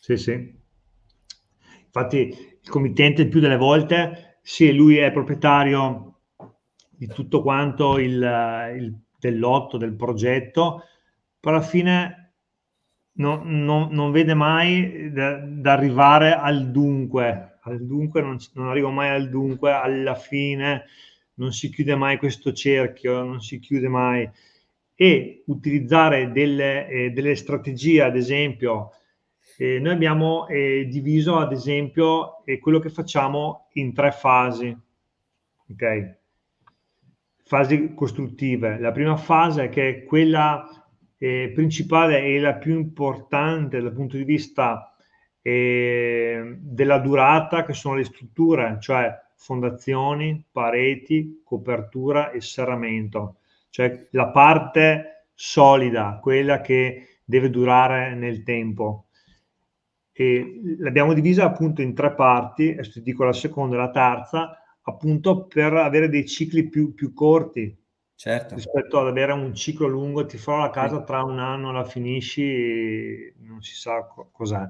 Speaker 2: Sì, sì.
Speaker 1: Infatti il committente più delle volte, sì, lui è proprietario di tutto quanto il, il del lotto, del progetto, però alla fine non, non, non vede mai da arrivare al dunque, al dunque non, non arrivo mai al dunque, alla fine non si chiude mai questo cerchio, non si chiude mai. E utilizzare delle, eh, delle strategie, ad esempio, eh, noi abbiamo eh, diviso, ad esempio, eh, quello che facciamo in tre fasi. Okay? fasi costruttive. La prima fase, che è quella eh, principale e la più importante dal punto di vista eh, della durata, che sono le strutture, cioè fondazioni, pareti, copertura e serramento, cioè la parte solida, quella che deve durare nel tempo. E l'abbiamo divisa appunto in tre parti, adesso ti dico la seconda e la terza, appunto per avere dei cicli più, più corti certo. rispetto ad avere un ciclo lungo, ti farò la casa tra un anno, la finisci, non si sa cos'è.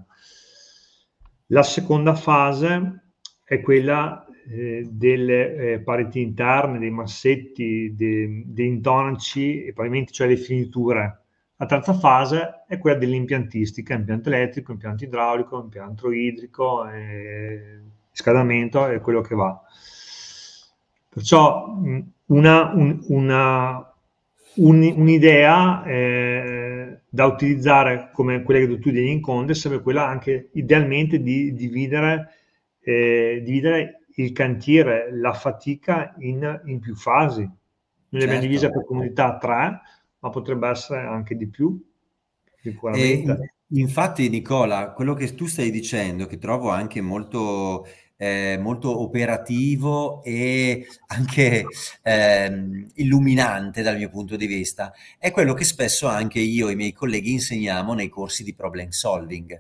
Speaker 1: La seconda fase è quella eh, delle eh, pareti interne, dei massetti, dei, degli intonaci e pavimenti, cioè le finiture. La terza fase è quella dell'impiantistica, impianto elettrico, impianto idraulico, impianto idrico, eh, scadamento e quello che va. Perciò una, un, una, un, un'idea eh, da utilizzare come quella che tu hai in conto sarebbe quella anche idealmente di dividere, eh, dividere il cantiere, la fatica in, in più fasi. Noi certo. l'abbiamo divisa per comunità tre, ma potrebbe essere anche di più, sicuramente. E, eh, infatti Nicola, quello che tu stai dicendo,
Speaker 2: che trovo anche molto eh, molto operativo e anche eh, illuminante dal mio punto di vista, è quello che spesso anche io e i miei colleghi insegniamo nei corsi di problem solving.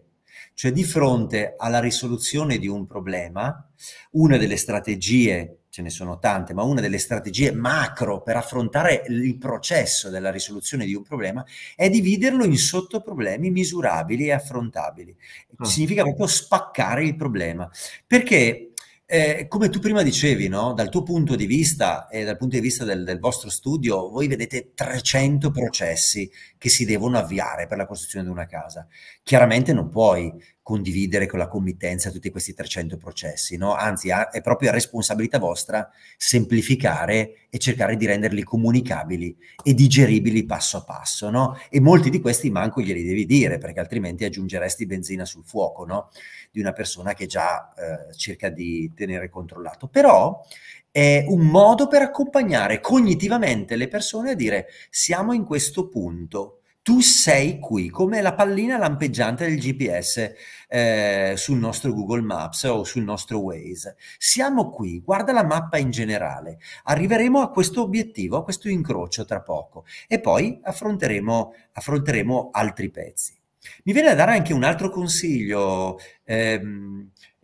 Speaker 2: Cioè di fronte alla risoluzione di un problema, una delle strategie ce ne sono tante, ma una delle strategie macro per affrontare il processo della risoluzione di un problema è dividerlo in sottoproblemi misurabili e affrontabili. Ah. Significa proprio spaccare il problema. Perché, eh, come tu prima dicevi, no? dal tuo punto di vista e dal punto di vista del, del vostro studio, voi vedete 300 processi che si devono avviare per la costruzione di una casa. Chiaramente non puoi condividere con la committenza tutti questi 300 processi, no? anzi è proprio responsabilità vostra semplificare e cercare di renderli comunicabili e digeribili passo a passo no? e molti di questi manco glieli devi dire perché altrimenti aggiungeresti benzina sul fuoco no? di una persona che già eh, cerca di tenere controllato. Però è un modo per accompagnare cognitivamente le persone a dire siamo in questo punto, tu sei qui, come la pallina lampeggiante del GPS eh, sul nostro Google Maps o sul nostro Waze. Siamo qui, guarda la mappa in generale, arriveremo a questo obiettivo, a questo incrocio tra poco e poi affronteremo, affronteremo altri pezzi. Mi viene da dare anche un altro consiglio. Eh,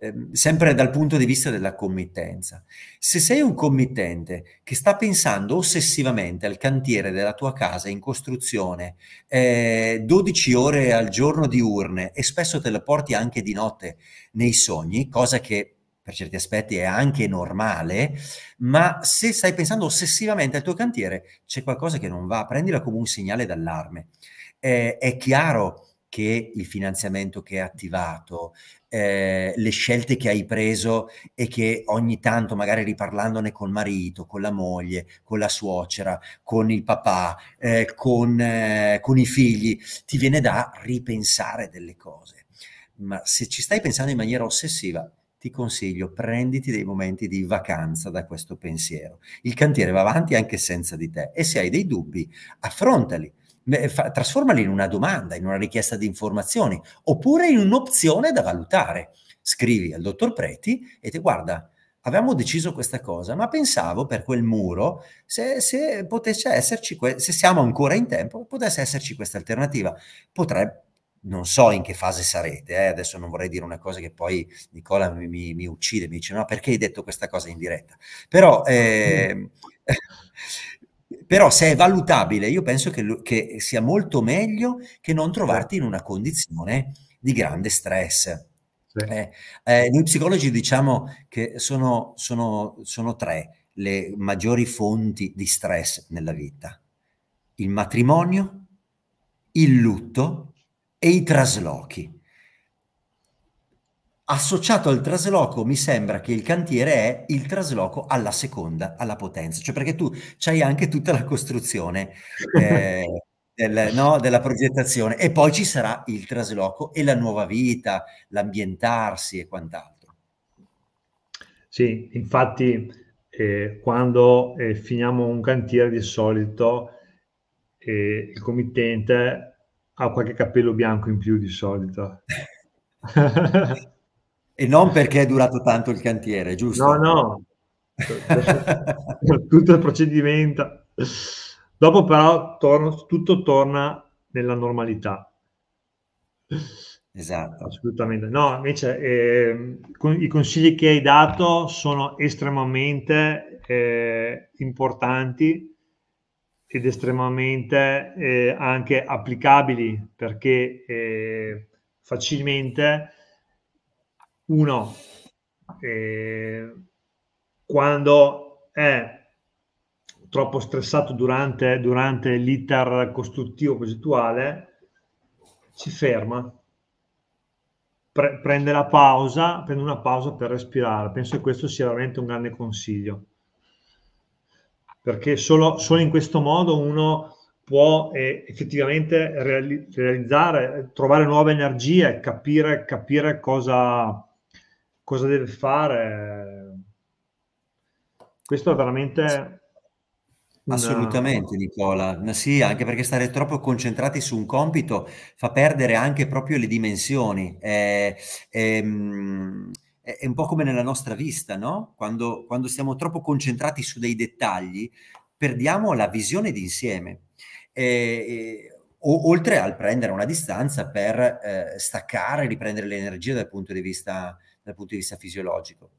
Speaker 2: Ehm, sempre dal punto di vista della committenza. Se sei un committente che sta pensando ossessivamente al cantiere della tua casa in costruzione eh, 12 ore al giorno diurne e spesso te la porti anche di notte nei sogni, cosa che per certi aspetti è anche normale, ma se stai pensando ossessivamente al tuo cantiere c'è qualcosa che non va, prendila come un segnale d'allarme. Eh, è chiaro che il finanziamento che è attivato, eh, le scelte che hai preso e che ogni tanto, magari riparlandone col marito, con la moglie, con la suocera, con il papà, eh, con, eh, con i figli, ti viene da ripensare delle cose. Ma se ci stai pensando in maniera ossessiva, ti consiglio, prenditi dei momenti di vacanza da questo pensiero. Il cantiere va avanti anche senza di te e se hai dei dubbi, affrontali trasformali in una domanda, in una richiesta di informazioni, oppure in un'opzione da valutare. Scrivi al dottor Preti e ti guarda, avevamo deciso questa cosa, ma pensavo per quel muro se, se potesse esserci, se siamo ancora in tempo, potesse esserci questa alternativa. Potrebbe, non so in che fase sarete, eh? adesso non vorrei dire una cosa che poi Nicola mi, mi, mi, uccide, mi dice no perché hai detto questa cosa in diretta, però eh, Però se è valutabile, io penso che, che sia molto meglio che non trovarti in una condizione di grande stress. Eh, eh, noi psicologi diciamo che sono, sono, sono, tre le maggiori fonti di stress nella vita. Il matrimonio, il lutto e i traslochi associato al trasloco mi sembra che il cantiere è il trasloco alla seconda, alla potenza, cioè perché tu c'hai anche tutta la costruzione eh, del, no, della progettazione e poi ci sarà il trasloco e la nuova vita, l'ambientarsi
Speaker 1: e quant'altro. Sì, infatti eh, quando eh, finiamo un cantiere di solito eh, il committente ha qualche capello bianco in più di solito. E non perché è durato tanto il cantiere, giusto? No, no, tutto il procedimento. Dopo però torno, tutto torna nella normalità. Esatto. Assolutamente. No, invece eh, i consigli che hai dato sono estremamente eh, importanti ed estremamente eh, anche applicabili perché eh, facilmente uno, eh, quando è troppo stressato durante, durante l'iter costruttivo progettuale, si ferma, pre- prende la pausa, prende una pausa per respirare. Penso che questo sia veramente un grande consiglio. Perché solo, solo in questo modo uno può eh, effettivamente reali- realizzare, trovare nuove energie, capire, capire cosa, cosa deve fare. Questo è veramente... Assolutamente
Speaker 2: no. Nicola, sì, anche perché stare troppo concentrati su un compito fa perdere anche proprio le dimensioni. È, è, è un po' come nella nostra vista, no? Quando, quando siamo troppo concentrati su dei dettagli, perdiamo la visione d'insieme. E, o, oltre al prendere una distanza per eh, staccare, riprendere l'energia dal punto di vista dal punto di vista fisiologico.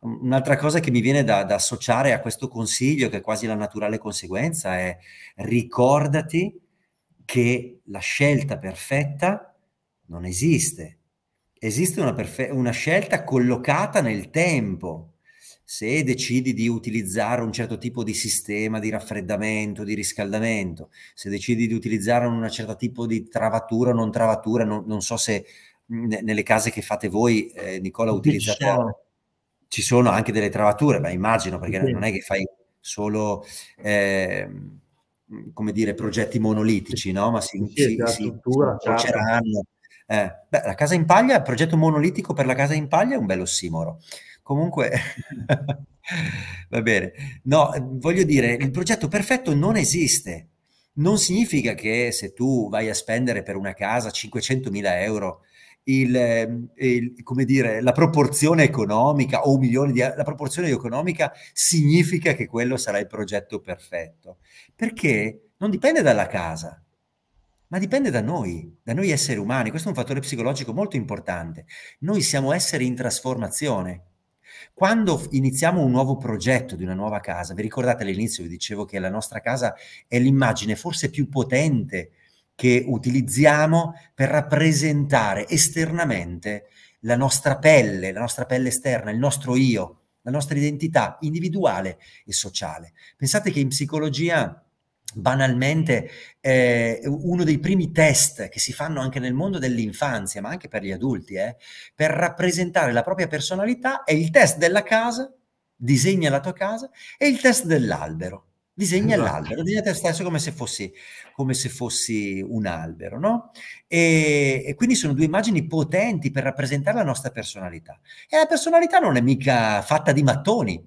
Speaker 2: Un'altra cosa che mi viene da, da associare a questo consiglio, che è quasi la naturale conseguenza, è ricordati che la scelta perfetta non esiste. Esiste una, perfe- una scelta collocata nel tempo. Se decidi di utilizzare un certo tipo di sistema di raffreddamento, di riscaldamento, se decidi di utilizzare un certo tipo di travatura o non travatura, non, non so se nelle case che fate voi, eh, Nicola, utilizzate... Ci sono anche delle travature, ma immagino, perché sì. non è che fai solo... Eh, come dire, progetti monolitici, no? Ma si, sì, si, si, struttura, si certo. eh, beh, la casa in paglia, il progetto monolitico per la casa in paglia è un bello simoro. Comunque, va bene. No, voglio dire, il progetto perfetto non esiste. Non significa che se tu vai a spendere per una casa 500.000 euro il, ehm, il, come dire, la proporzione economica o un milione di la proporzione economica significa che quello sarà il progetto perfetto. Perché non dipende dalla casa, ma dipende da noi, da noi esseri umani. Questo è un fattore psicologico molto importante. Noi siamo esseri in trasformazione. Quando iniziamo un nuovo progetto di una nuova casa, vi ricordate all'inizio, vi dicevo che la nostra casa è l'immagine forse più potente che utilizziamo per rappresentare esternamente la nostra pelle, la nostra pelle esterna, il nostro io, la nostra identità individuale e sociale. Pensate che in psicologia banalmente eh, uno dei primi test che si fanno anche nel mondo dell'infanzia, ma anche per gli adulti, eh, per rappresentare la propria personalità è il test della casa, disegna la tua casa, e il test dell'albero disegna esatto. l'albero, disegna te stesso come se fossi, come se fossi un albero, no? E, e, quindi sono due immagini potenti per rappresentare la nostra personalità. E la personalità non è mica fatta di mattoni,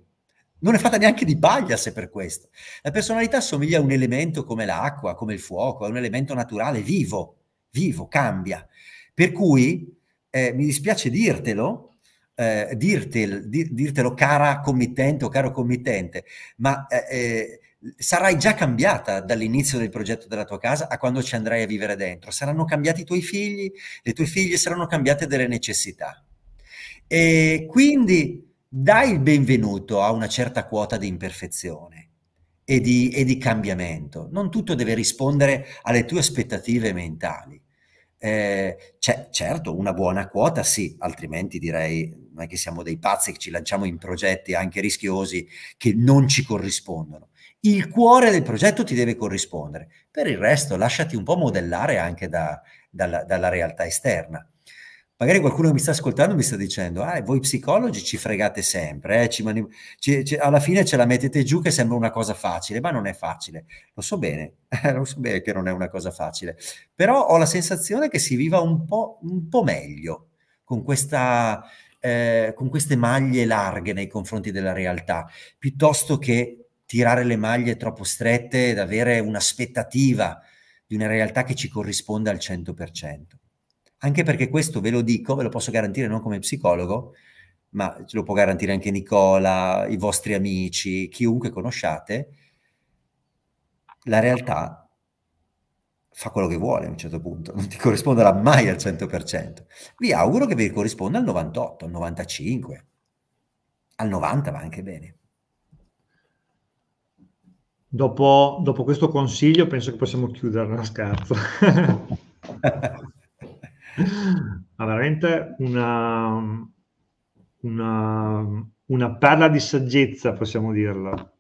Speaker 2: non è fatta neanche di paglia se per questo. La personalità somiglia a un elemento come l'acqua, come il fuoco, è un elemento naturale, vivo, vivo, cambia. Per cui, eh, mi dispiace dirtelo, eh, dirtel, dir, dirtelo cara committente o caro committente, ma eh, eh sarai già cambiata dall'inizio del progetto della tua casa a quando ci andrai a vivere dentro. Saranno cambiati i tuoi figli, le tue figlie saranno cambiate delle necessità. E quindi dai il benvenuto a una certa quota di imperfezione e di, e di cambiamento. Non tutto deve rispondere alle tue aspettative mentali. Eh, certo, una buona quota sì, altrimenti direi non è che siamo dei pazzi che ci lanciamo in progetti anche rischiosi che non ci corrispondono il cuore del progetto ti deve corrispondere. Per il resto lasciati un po' modellare anche da, dalla, dalla, realtà esterna. Magari qualcuno mi sta ascoltando e mi sta dicendo, ah, voi psicologi ci fregate sempre, eh? ci mani- ci, ci, alla fine ce la mettete giù che sembra una cosa facile, ma non è facile. Lo so bene, lo so bene che non è una cosa facile, però ho la sensazione che si viva un po', un po meglio con questa, eh, con queste maglie larghe nei confronti della realtà, piuttosto che tirare le maglie troppo strette ed avere un'aspettativa di una realtà che ci corrisponde al 100%. Anche perché questo ve lo dico, ve lo posso garantire non come psicologo, ma ce lo può garantire anche Nicola, i vostri amici, chiunque conosciate, la realtà fa quello che vuole a un certo punto, non ti corrisponderà mai al 100%. Vi auguro che vi corrisponda al 98, al 95, al 90 va anche bene.
Speaker 1: Dopo, dopo, questo consiglio penso che possiamo chiudere una scherzo. Ma veramente una, una, una perla di saggezza, possiamo dirlo.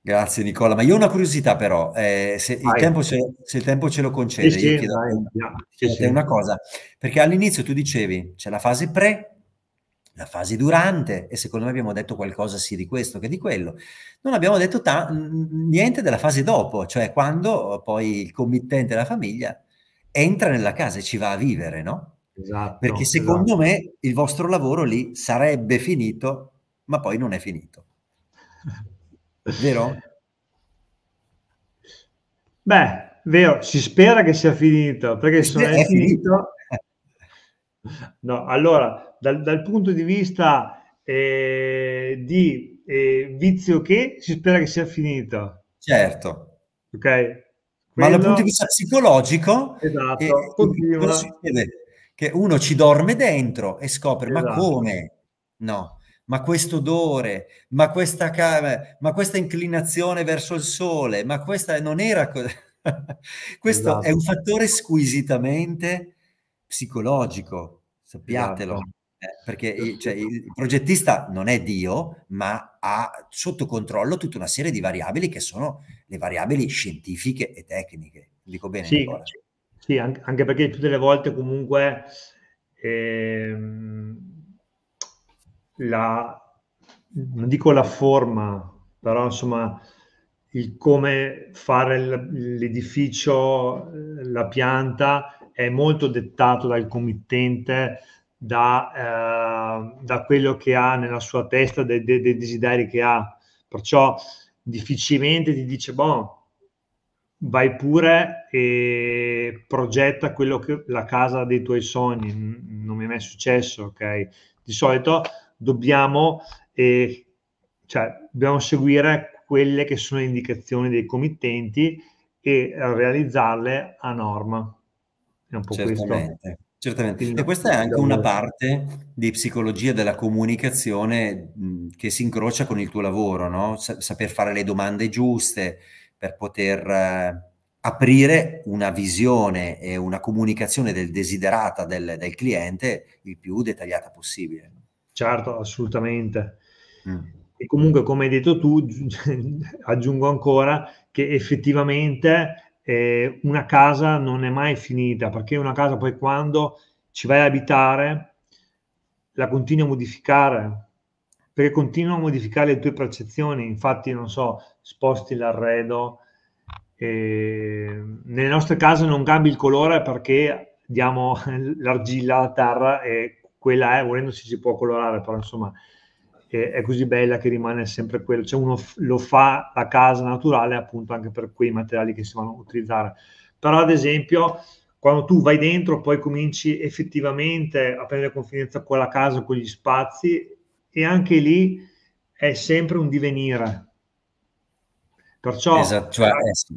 Speaker 2: Grazie Nicola, ma io ho una curiosità però, eh, se, il tempo ce, se, il tempo ce, lo concede, sì, io chiedo sì, una cosa, perché all'inizio tu dicevi c'è la fase pre la fase durante e secondo me abbiamo detto qualcosa sì di questo che di quello. Non abbiamo detto ta- niente della fase dopo, cioè quando eh, poi il committente della famiglia entra nella casa e ci va a vivere, no? Esatto, Perché esatto. secondo esatto. me il vostro lavoro lì sarebbe finito, ma poi non è finito.
Speaker 1: Vero? Beh, vero, si spera che sia finito, perché se non è, è finito... finito... No, allora, dal, dal punto di vista eh, di eh, vizio che si spera che sia finito.
Speaker 2: Certo.
Speaker 1: Ok. Quello... Ma dal punto di vista psicologico,
Speaker 2: esatto, eh, eh succede? Che uno ci dorme dentro e scopre, esatto. ma come? No, ma questo odore, ma questa, ma questa inclinazione verso il sole, ma questa non era... Co- questo esatto. è un fattore squisitamente psicologico, sappiatelo. Esatto. Eh, perché cioè, il progettista non è Dio, ma ha sotto controllo tutta una serie di variabili che sono le variabili scientifiche e tecniche. Dico bene? Sì,
Speaker 1: sì anche perché tutte le volte comunque ehm, la, non dico la forma, però insomma il come fare l'edificio, eh, la pianta è molto dettato dal committente da, eh, da quello che ha nella sua testa, dai de, de desideri che ha. Perciò difficilmente ti dice, boh, vai pure e progetta quello che, la casa dei tuoi sogni. Non mi è mai successo, ok? Di solito dobbiamo, eh, cioè, dobbiamo seguire quelle che sono le indicazioni dei committenti e realizzarle a norma. È un po' Certamente. questo.
Speaker 2: Certamente, e questa è anche una parte di psicologia della comunicazione che si incrocia con il tuo lavoro, no? saper fare le domande giuste per poter eh, aprire una visione e una comunicazione del desiderata del, del cliente il più dettagliata
Speaker 1: possibile. Certo, assolutamente. Mm. E comunque, come hai detto tu, aggiungo ancora che effettivamente eh, una casa non è mai finita, perché una casa poi quando ci vai a abitare la continui a modificare, perché continua a modificare le tue percezioni, infatti non so, sposti l'arredo, eh, nelle nostre case non cambi il colore perché diamo l'argilla alla terra e quella è, volendo si può colorare, però insomma che è così bella che rimane sempre quello, cioè uno f- lo fa la casa naturale appunto anche per quei materiali che si vanno a utilizzare. Però ad esempio quando tu vai dentro poi cominci effettivamente a prendere confidenza con la casa, con gli spazi e anche lì è sempre un divenire.
Speaker 2: Perciò esatto, cioè, eh,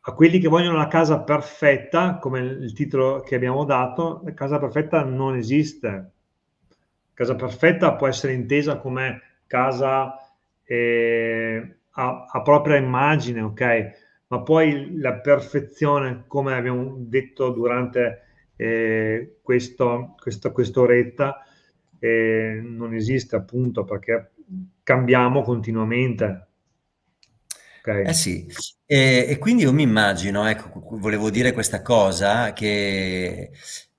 Speaker 1: a quelli che vogliono la casa perfetta, come il titolo che abbiamo dato, la casa perfetta non esiste, Casa perfetta può essere intesa come casa eh, a, a, propria immagine, ok? Ma poi la perfezione, come abbiamo detto durante eh, questo, questo, quest'oretta, eh, non esiste appunto perché cambiamo continuamente. Okay.
Speaker 2: Eh sì, e, e, quindi io mi immagino, ecco, volevo dire questa cosa, che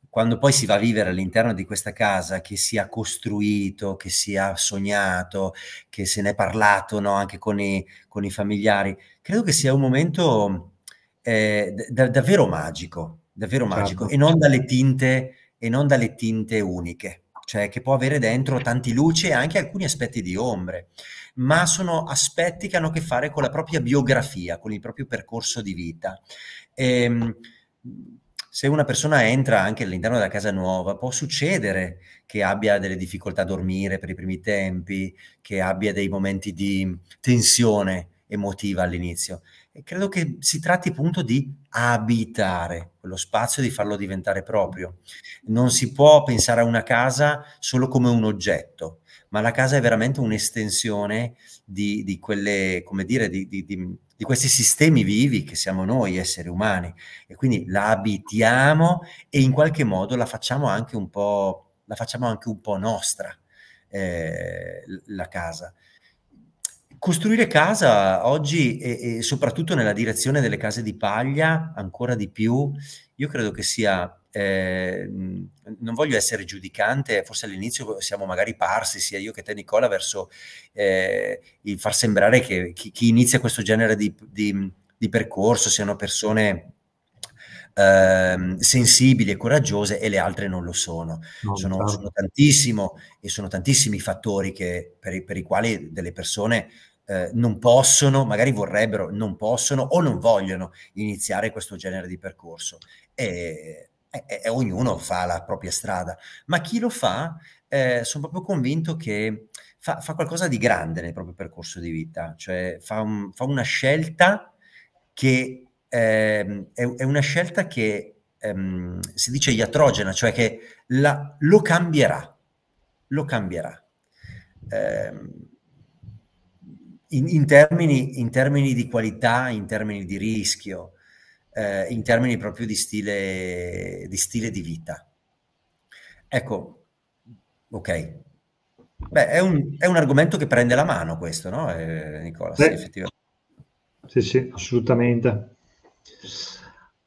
Speaker 2: quando poi si va a vivere all'interno di questa casa che si è costruito, che si è sognato, che se ne è parlato no? anche con i, con i, familiari, credo che sia un momento eh, da, davvero magico, davvero certo. magico, e non dalle tinte e non dalle tinte uniche, cioè che può avere dentro tanti luci e anche alcuni aspetti di ombre, ma sono aspetti che hanno a che fare con la propria biografia, con il proprio percorso di vita. E, ehm, se una persona entra anche all'interno della casa nuova, può succedere che abbia delle difficoltà a dormire per i primi tempi, che abbia dei momenti di tensione emotiva all'inizio. E credo che si tratti appunto di abitare quello spazio, e di farlo diventare proprio. Non si può pensare a una casa solo come un oggetto, ma la casa è veramente un'estensione di, di quelle, come dire, di, di, di, questi sistemi vivi che siamo noi, esseri umani, e quindi la abitiamo e in qualche modo la facciamo anche un po', anche un po nostra, eh, la casa. Costruire casa oggi e, e soprattutto nella direzione delle case di paglia, ancora di più, io credo che sia eh, non voglio essere giudicante, forse all'inizio siamo magari parsi, sia io che te Nicola, verso eh, il far sembrare che chi, chi inizia questo genere di, di, di percorso siano persone eh, sensibili e coraggiose e le altre non lo sono. No, sono, sono, tantissimo e sono tantissimi i fattori che, per, i, per i quali delle persone eh, non possono, magari vorrebbero, non possono o non vogliono iniziare questo genere di percorso. E e, e ognuno fa la propria strada, ma chi lo fa, eh, sono proprio convinto che fa, fa, qualcosa di grande nel proprio percorso di vita, cioè fa, un, fa una scelta che eh, è, è, una scelta che ehm, si dice iatrogena, cioè che la, lo cambierà, lo cambierà. Eh, in, in, termini, in termini di qualità, in termini di rischio, eh, in termini proprio di stile, di stile di vita. Ecco, ok.
Speaker 1: Beh, è un,
Speaker 2: è un argomento che prende la mano questo, no, eh, Nicola? Sì, effettivamente.
Speaker 1: Sì, sì, assolutamente.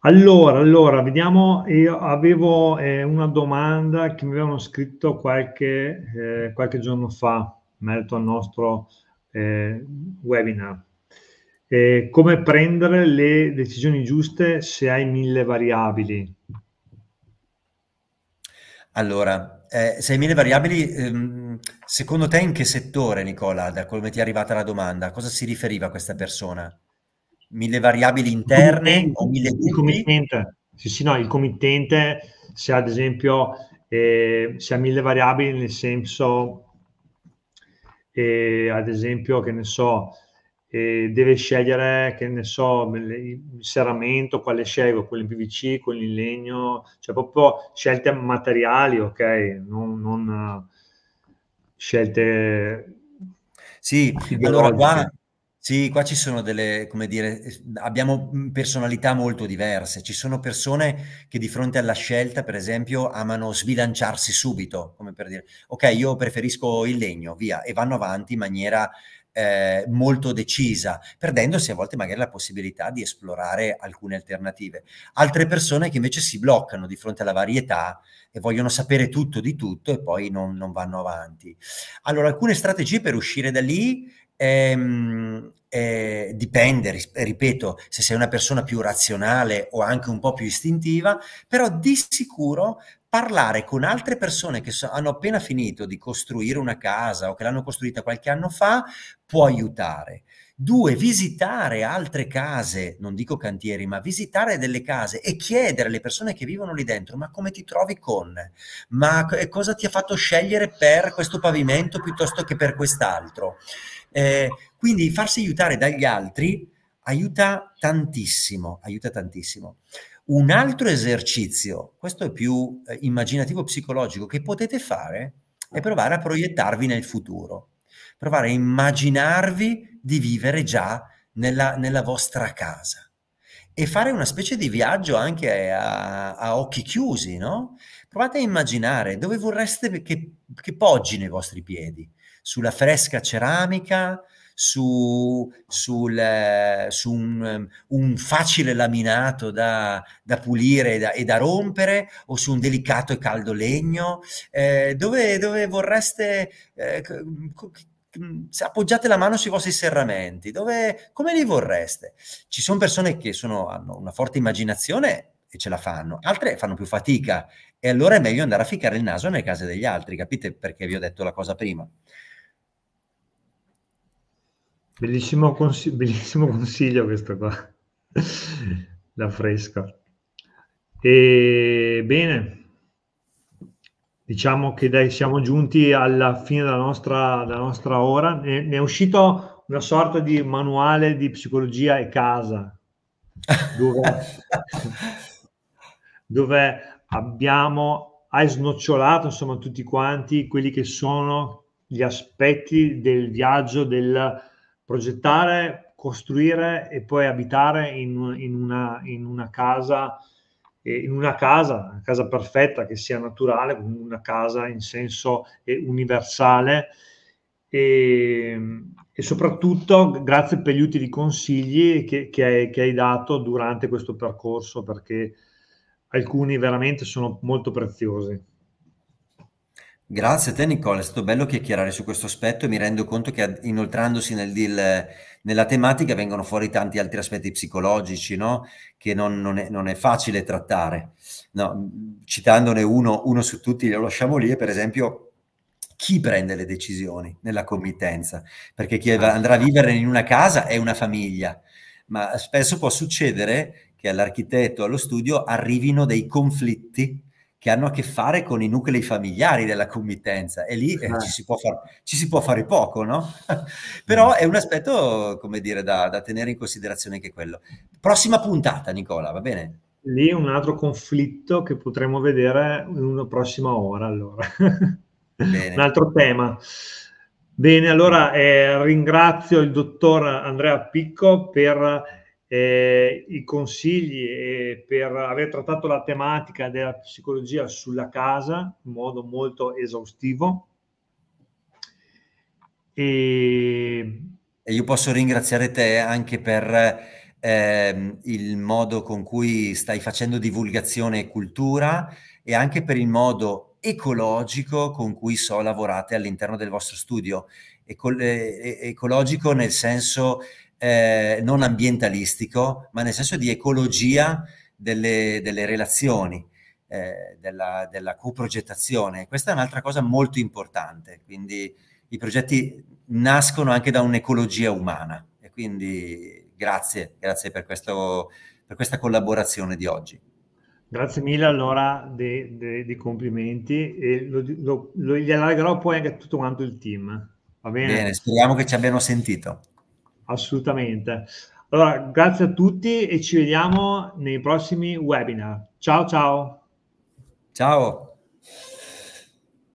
Speaker 1: Allora, allora, vediamo, io avevo eh, una domanda che mi avevano scritto qualche, eh, qualche giorno fa, merito al nostro eh, webinar eh, come prendere le decisioni giuste se hai mille variabili? Allora, eh, se hai mille variabili,
Speaker 2: ehm, secondo te in che settore, Nicola, da come ti è arrivata la domanda? A cosa si riferiva questa persona? Mille variabili interne
Speaker 1: o mille il committente? Sì, sì, no, il committente se ad esempio eh, se ha mille variabili nel senso, eh, ad esempio, che ne so, eh, deve scegliere, che ne so, il serramento, quale scelgo, quello in PVC, quello in legno, cioè proprio scelte materiali, ok? Non, non scelte... Sì, allora qua, sì,
Speaker 2: qua ci sono delle, come dire, abbiamo mm, personalità molto diverse. Ci sono persone che di fronte alla scelta, per esempio, amano sbilanciarsi subito, come per dire, ok, io preferisco il legno, via, e vanno avanti in maniera eh, molto decisa, perdendosi a volte magari la possibilità di esplorare alcune alternative. Altre persone che invece si bloccano di fronte alla varietà e vogliono sapere tutto di tutto e poi non, non vanno avanti. Allora, alcune strategie per uscire da lì ehm, eh, dipende, ripeto, se sei una persona più razionale o anche un po' più istintiva, però di sicuro parlare con altre persone che so, hanno appena finito di costruire una casa o che l'hanno costruita qualche anno fa può aiutare. Due, visitare altre case, non dico cantieri, ma visitare delle case e chiedere alle persone che vivono lì dentro, ma come ti trovi con? Ma cosa ti ha fatto scegliere per questo pavimento piuttosto che per quest'altro? Eh, quindi farsi aiutare dagli altri aiuta tantissimo, aiuta tantissimo. Un altro esercizio, questo è più eh, immaginativo psicologico, che potete fare è ah. provare a proiettarvi nel futuro, provare a immaginarvi di vivere già nella, nella vostra casa e fare una specie di viaggio anche a, a, occhi chiusi, no? Provate a immaginare dove vorreste che, che poggi nei vostri piedi, sulla fresca ceramica, su, sul, eh, su un, ehm, un, facile laminato da, da pulire e da, e da, rompere o su un delicato e caldo legno? Eh, dove, dove, vorreste... Eh, appoggiate la mano sui vostri serramenti, dove, come li vorreste? Ci sono persone che sono, hanno una forte immaginazione e ce la fanno, altre fanno più fatica e allora è meglio andare a ficcare il naso nelle case degli altri, capite perché vi ho detto la cosa prima?
Speaker 1: Bellissimo, cons- bellissimo consiglio questo qua, la fresca. E bene, diciamo che dai, siamo giunti alla fine della nostra, della nostra ora. Ne, ne, è uscito una sorta di manuale di psicologia e casa, dove, dove abbiamo, hai snocciolato insomma tutti quanti quelli che sono gli aspetti del viaggio, del progettare, costruire e poi abitare in, in, una, in una, casa, eh, in una casa, una casa perfetta che sia naturale, una casa in senso eh, universale. E, ehm, e, soprattutto grazie per gli utili consigli che, che, hai, che, hai, dato durante questo percorso perché alcuni veramente sono molto preziosi. Grazie a te Nicole,
Speaker 2: è stato bello chiacchierare su questo aspetto e mi rendo conto che inoltrandosi nel deal, nella tematica vengono fuori tanti altri aspetti psicologici no? che non, non, è, non, è, facile trattare. No, citandone uno, uno su tutti, lo lasciamo lì, è per esempio chi prende le decisioni nella committenza, perché chi ah. andrà a vivere in una casa è una famiglia, ma spesso può succedere che all'architetto, allo studio arrivino dei conflitti che hanno a che fare con i nuclei familiari della committenza e lì eh, ci, eh. si far, ci, si può fare poco, no? Però mm. è un aspetto, come dire, da, da, tenere in considerazione anche quello. Prossima puntata, Nicola, va bene?
Speaker 1: Lì un altro conflitto che potremo vedere in una prossima ora, allora. un altro tema. Bene, allora eh, ringrazio il dottor Andrea Picco per eh, i consigli eh, per aver trattato la tematica della psicologia sulla casa in modo molto esaustivo.
Speaker 2: E, e io posso ringraziare te anche per eh, il modo con cui stai facendo divulgazione e cultura e anche per il modo ecologico con cui so lavorate all'interno del vostro studio. Eco- eh, ecologico nel senso eh, non ambientalistico, ma nel senso di ecologia delle, delle relazioni, eh, della, della coprogettazione. Questa è un'altra cosa molto importante, quindi i progetti nascono anche da un'ecologia umana e quindi grazie, grazie per, questo, per questa collaborazione di oggi.
Speaker 1: Grazie mille allora dei complimenti e lo, lo, lo, gli allargerò poi anche a tutto quanto il team. Va bene? bene, speriamo che
Speaker 2: ci abbiano sentito
Speaker 1: assolutamente. Allora, grazie a tutti e ci vediamo nei prossimi webinar. Ciao ciao. Ciao.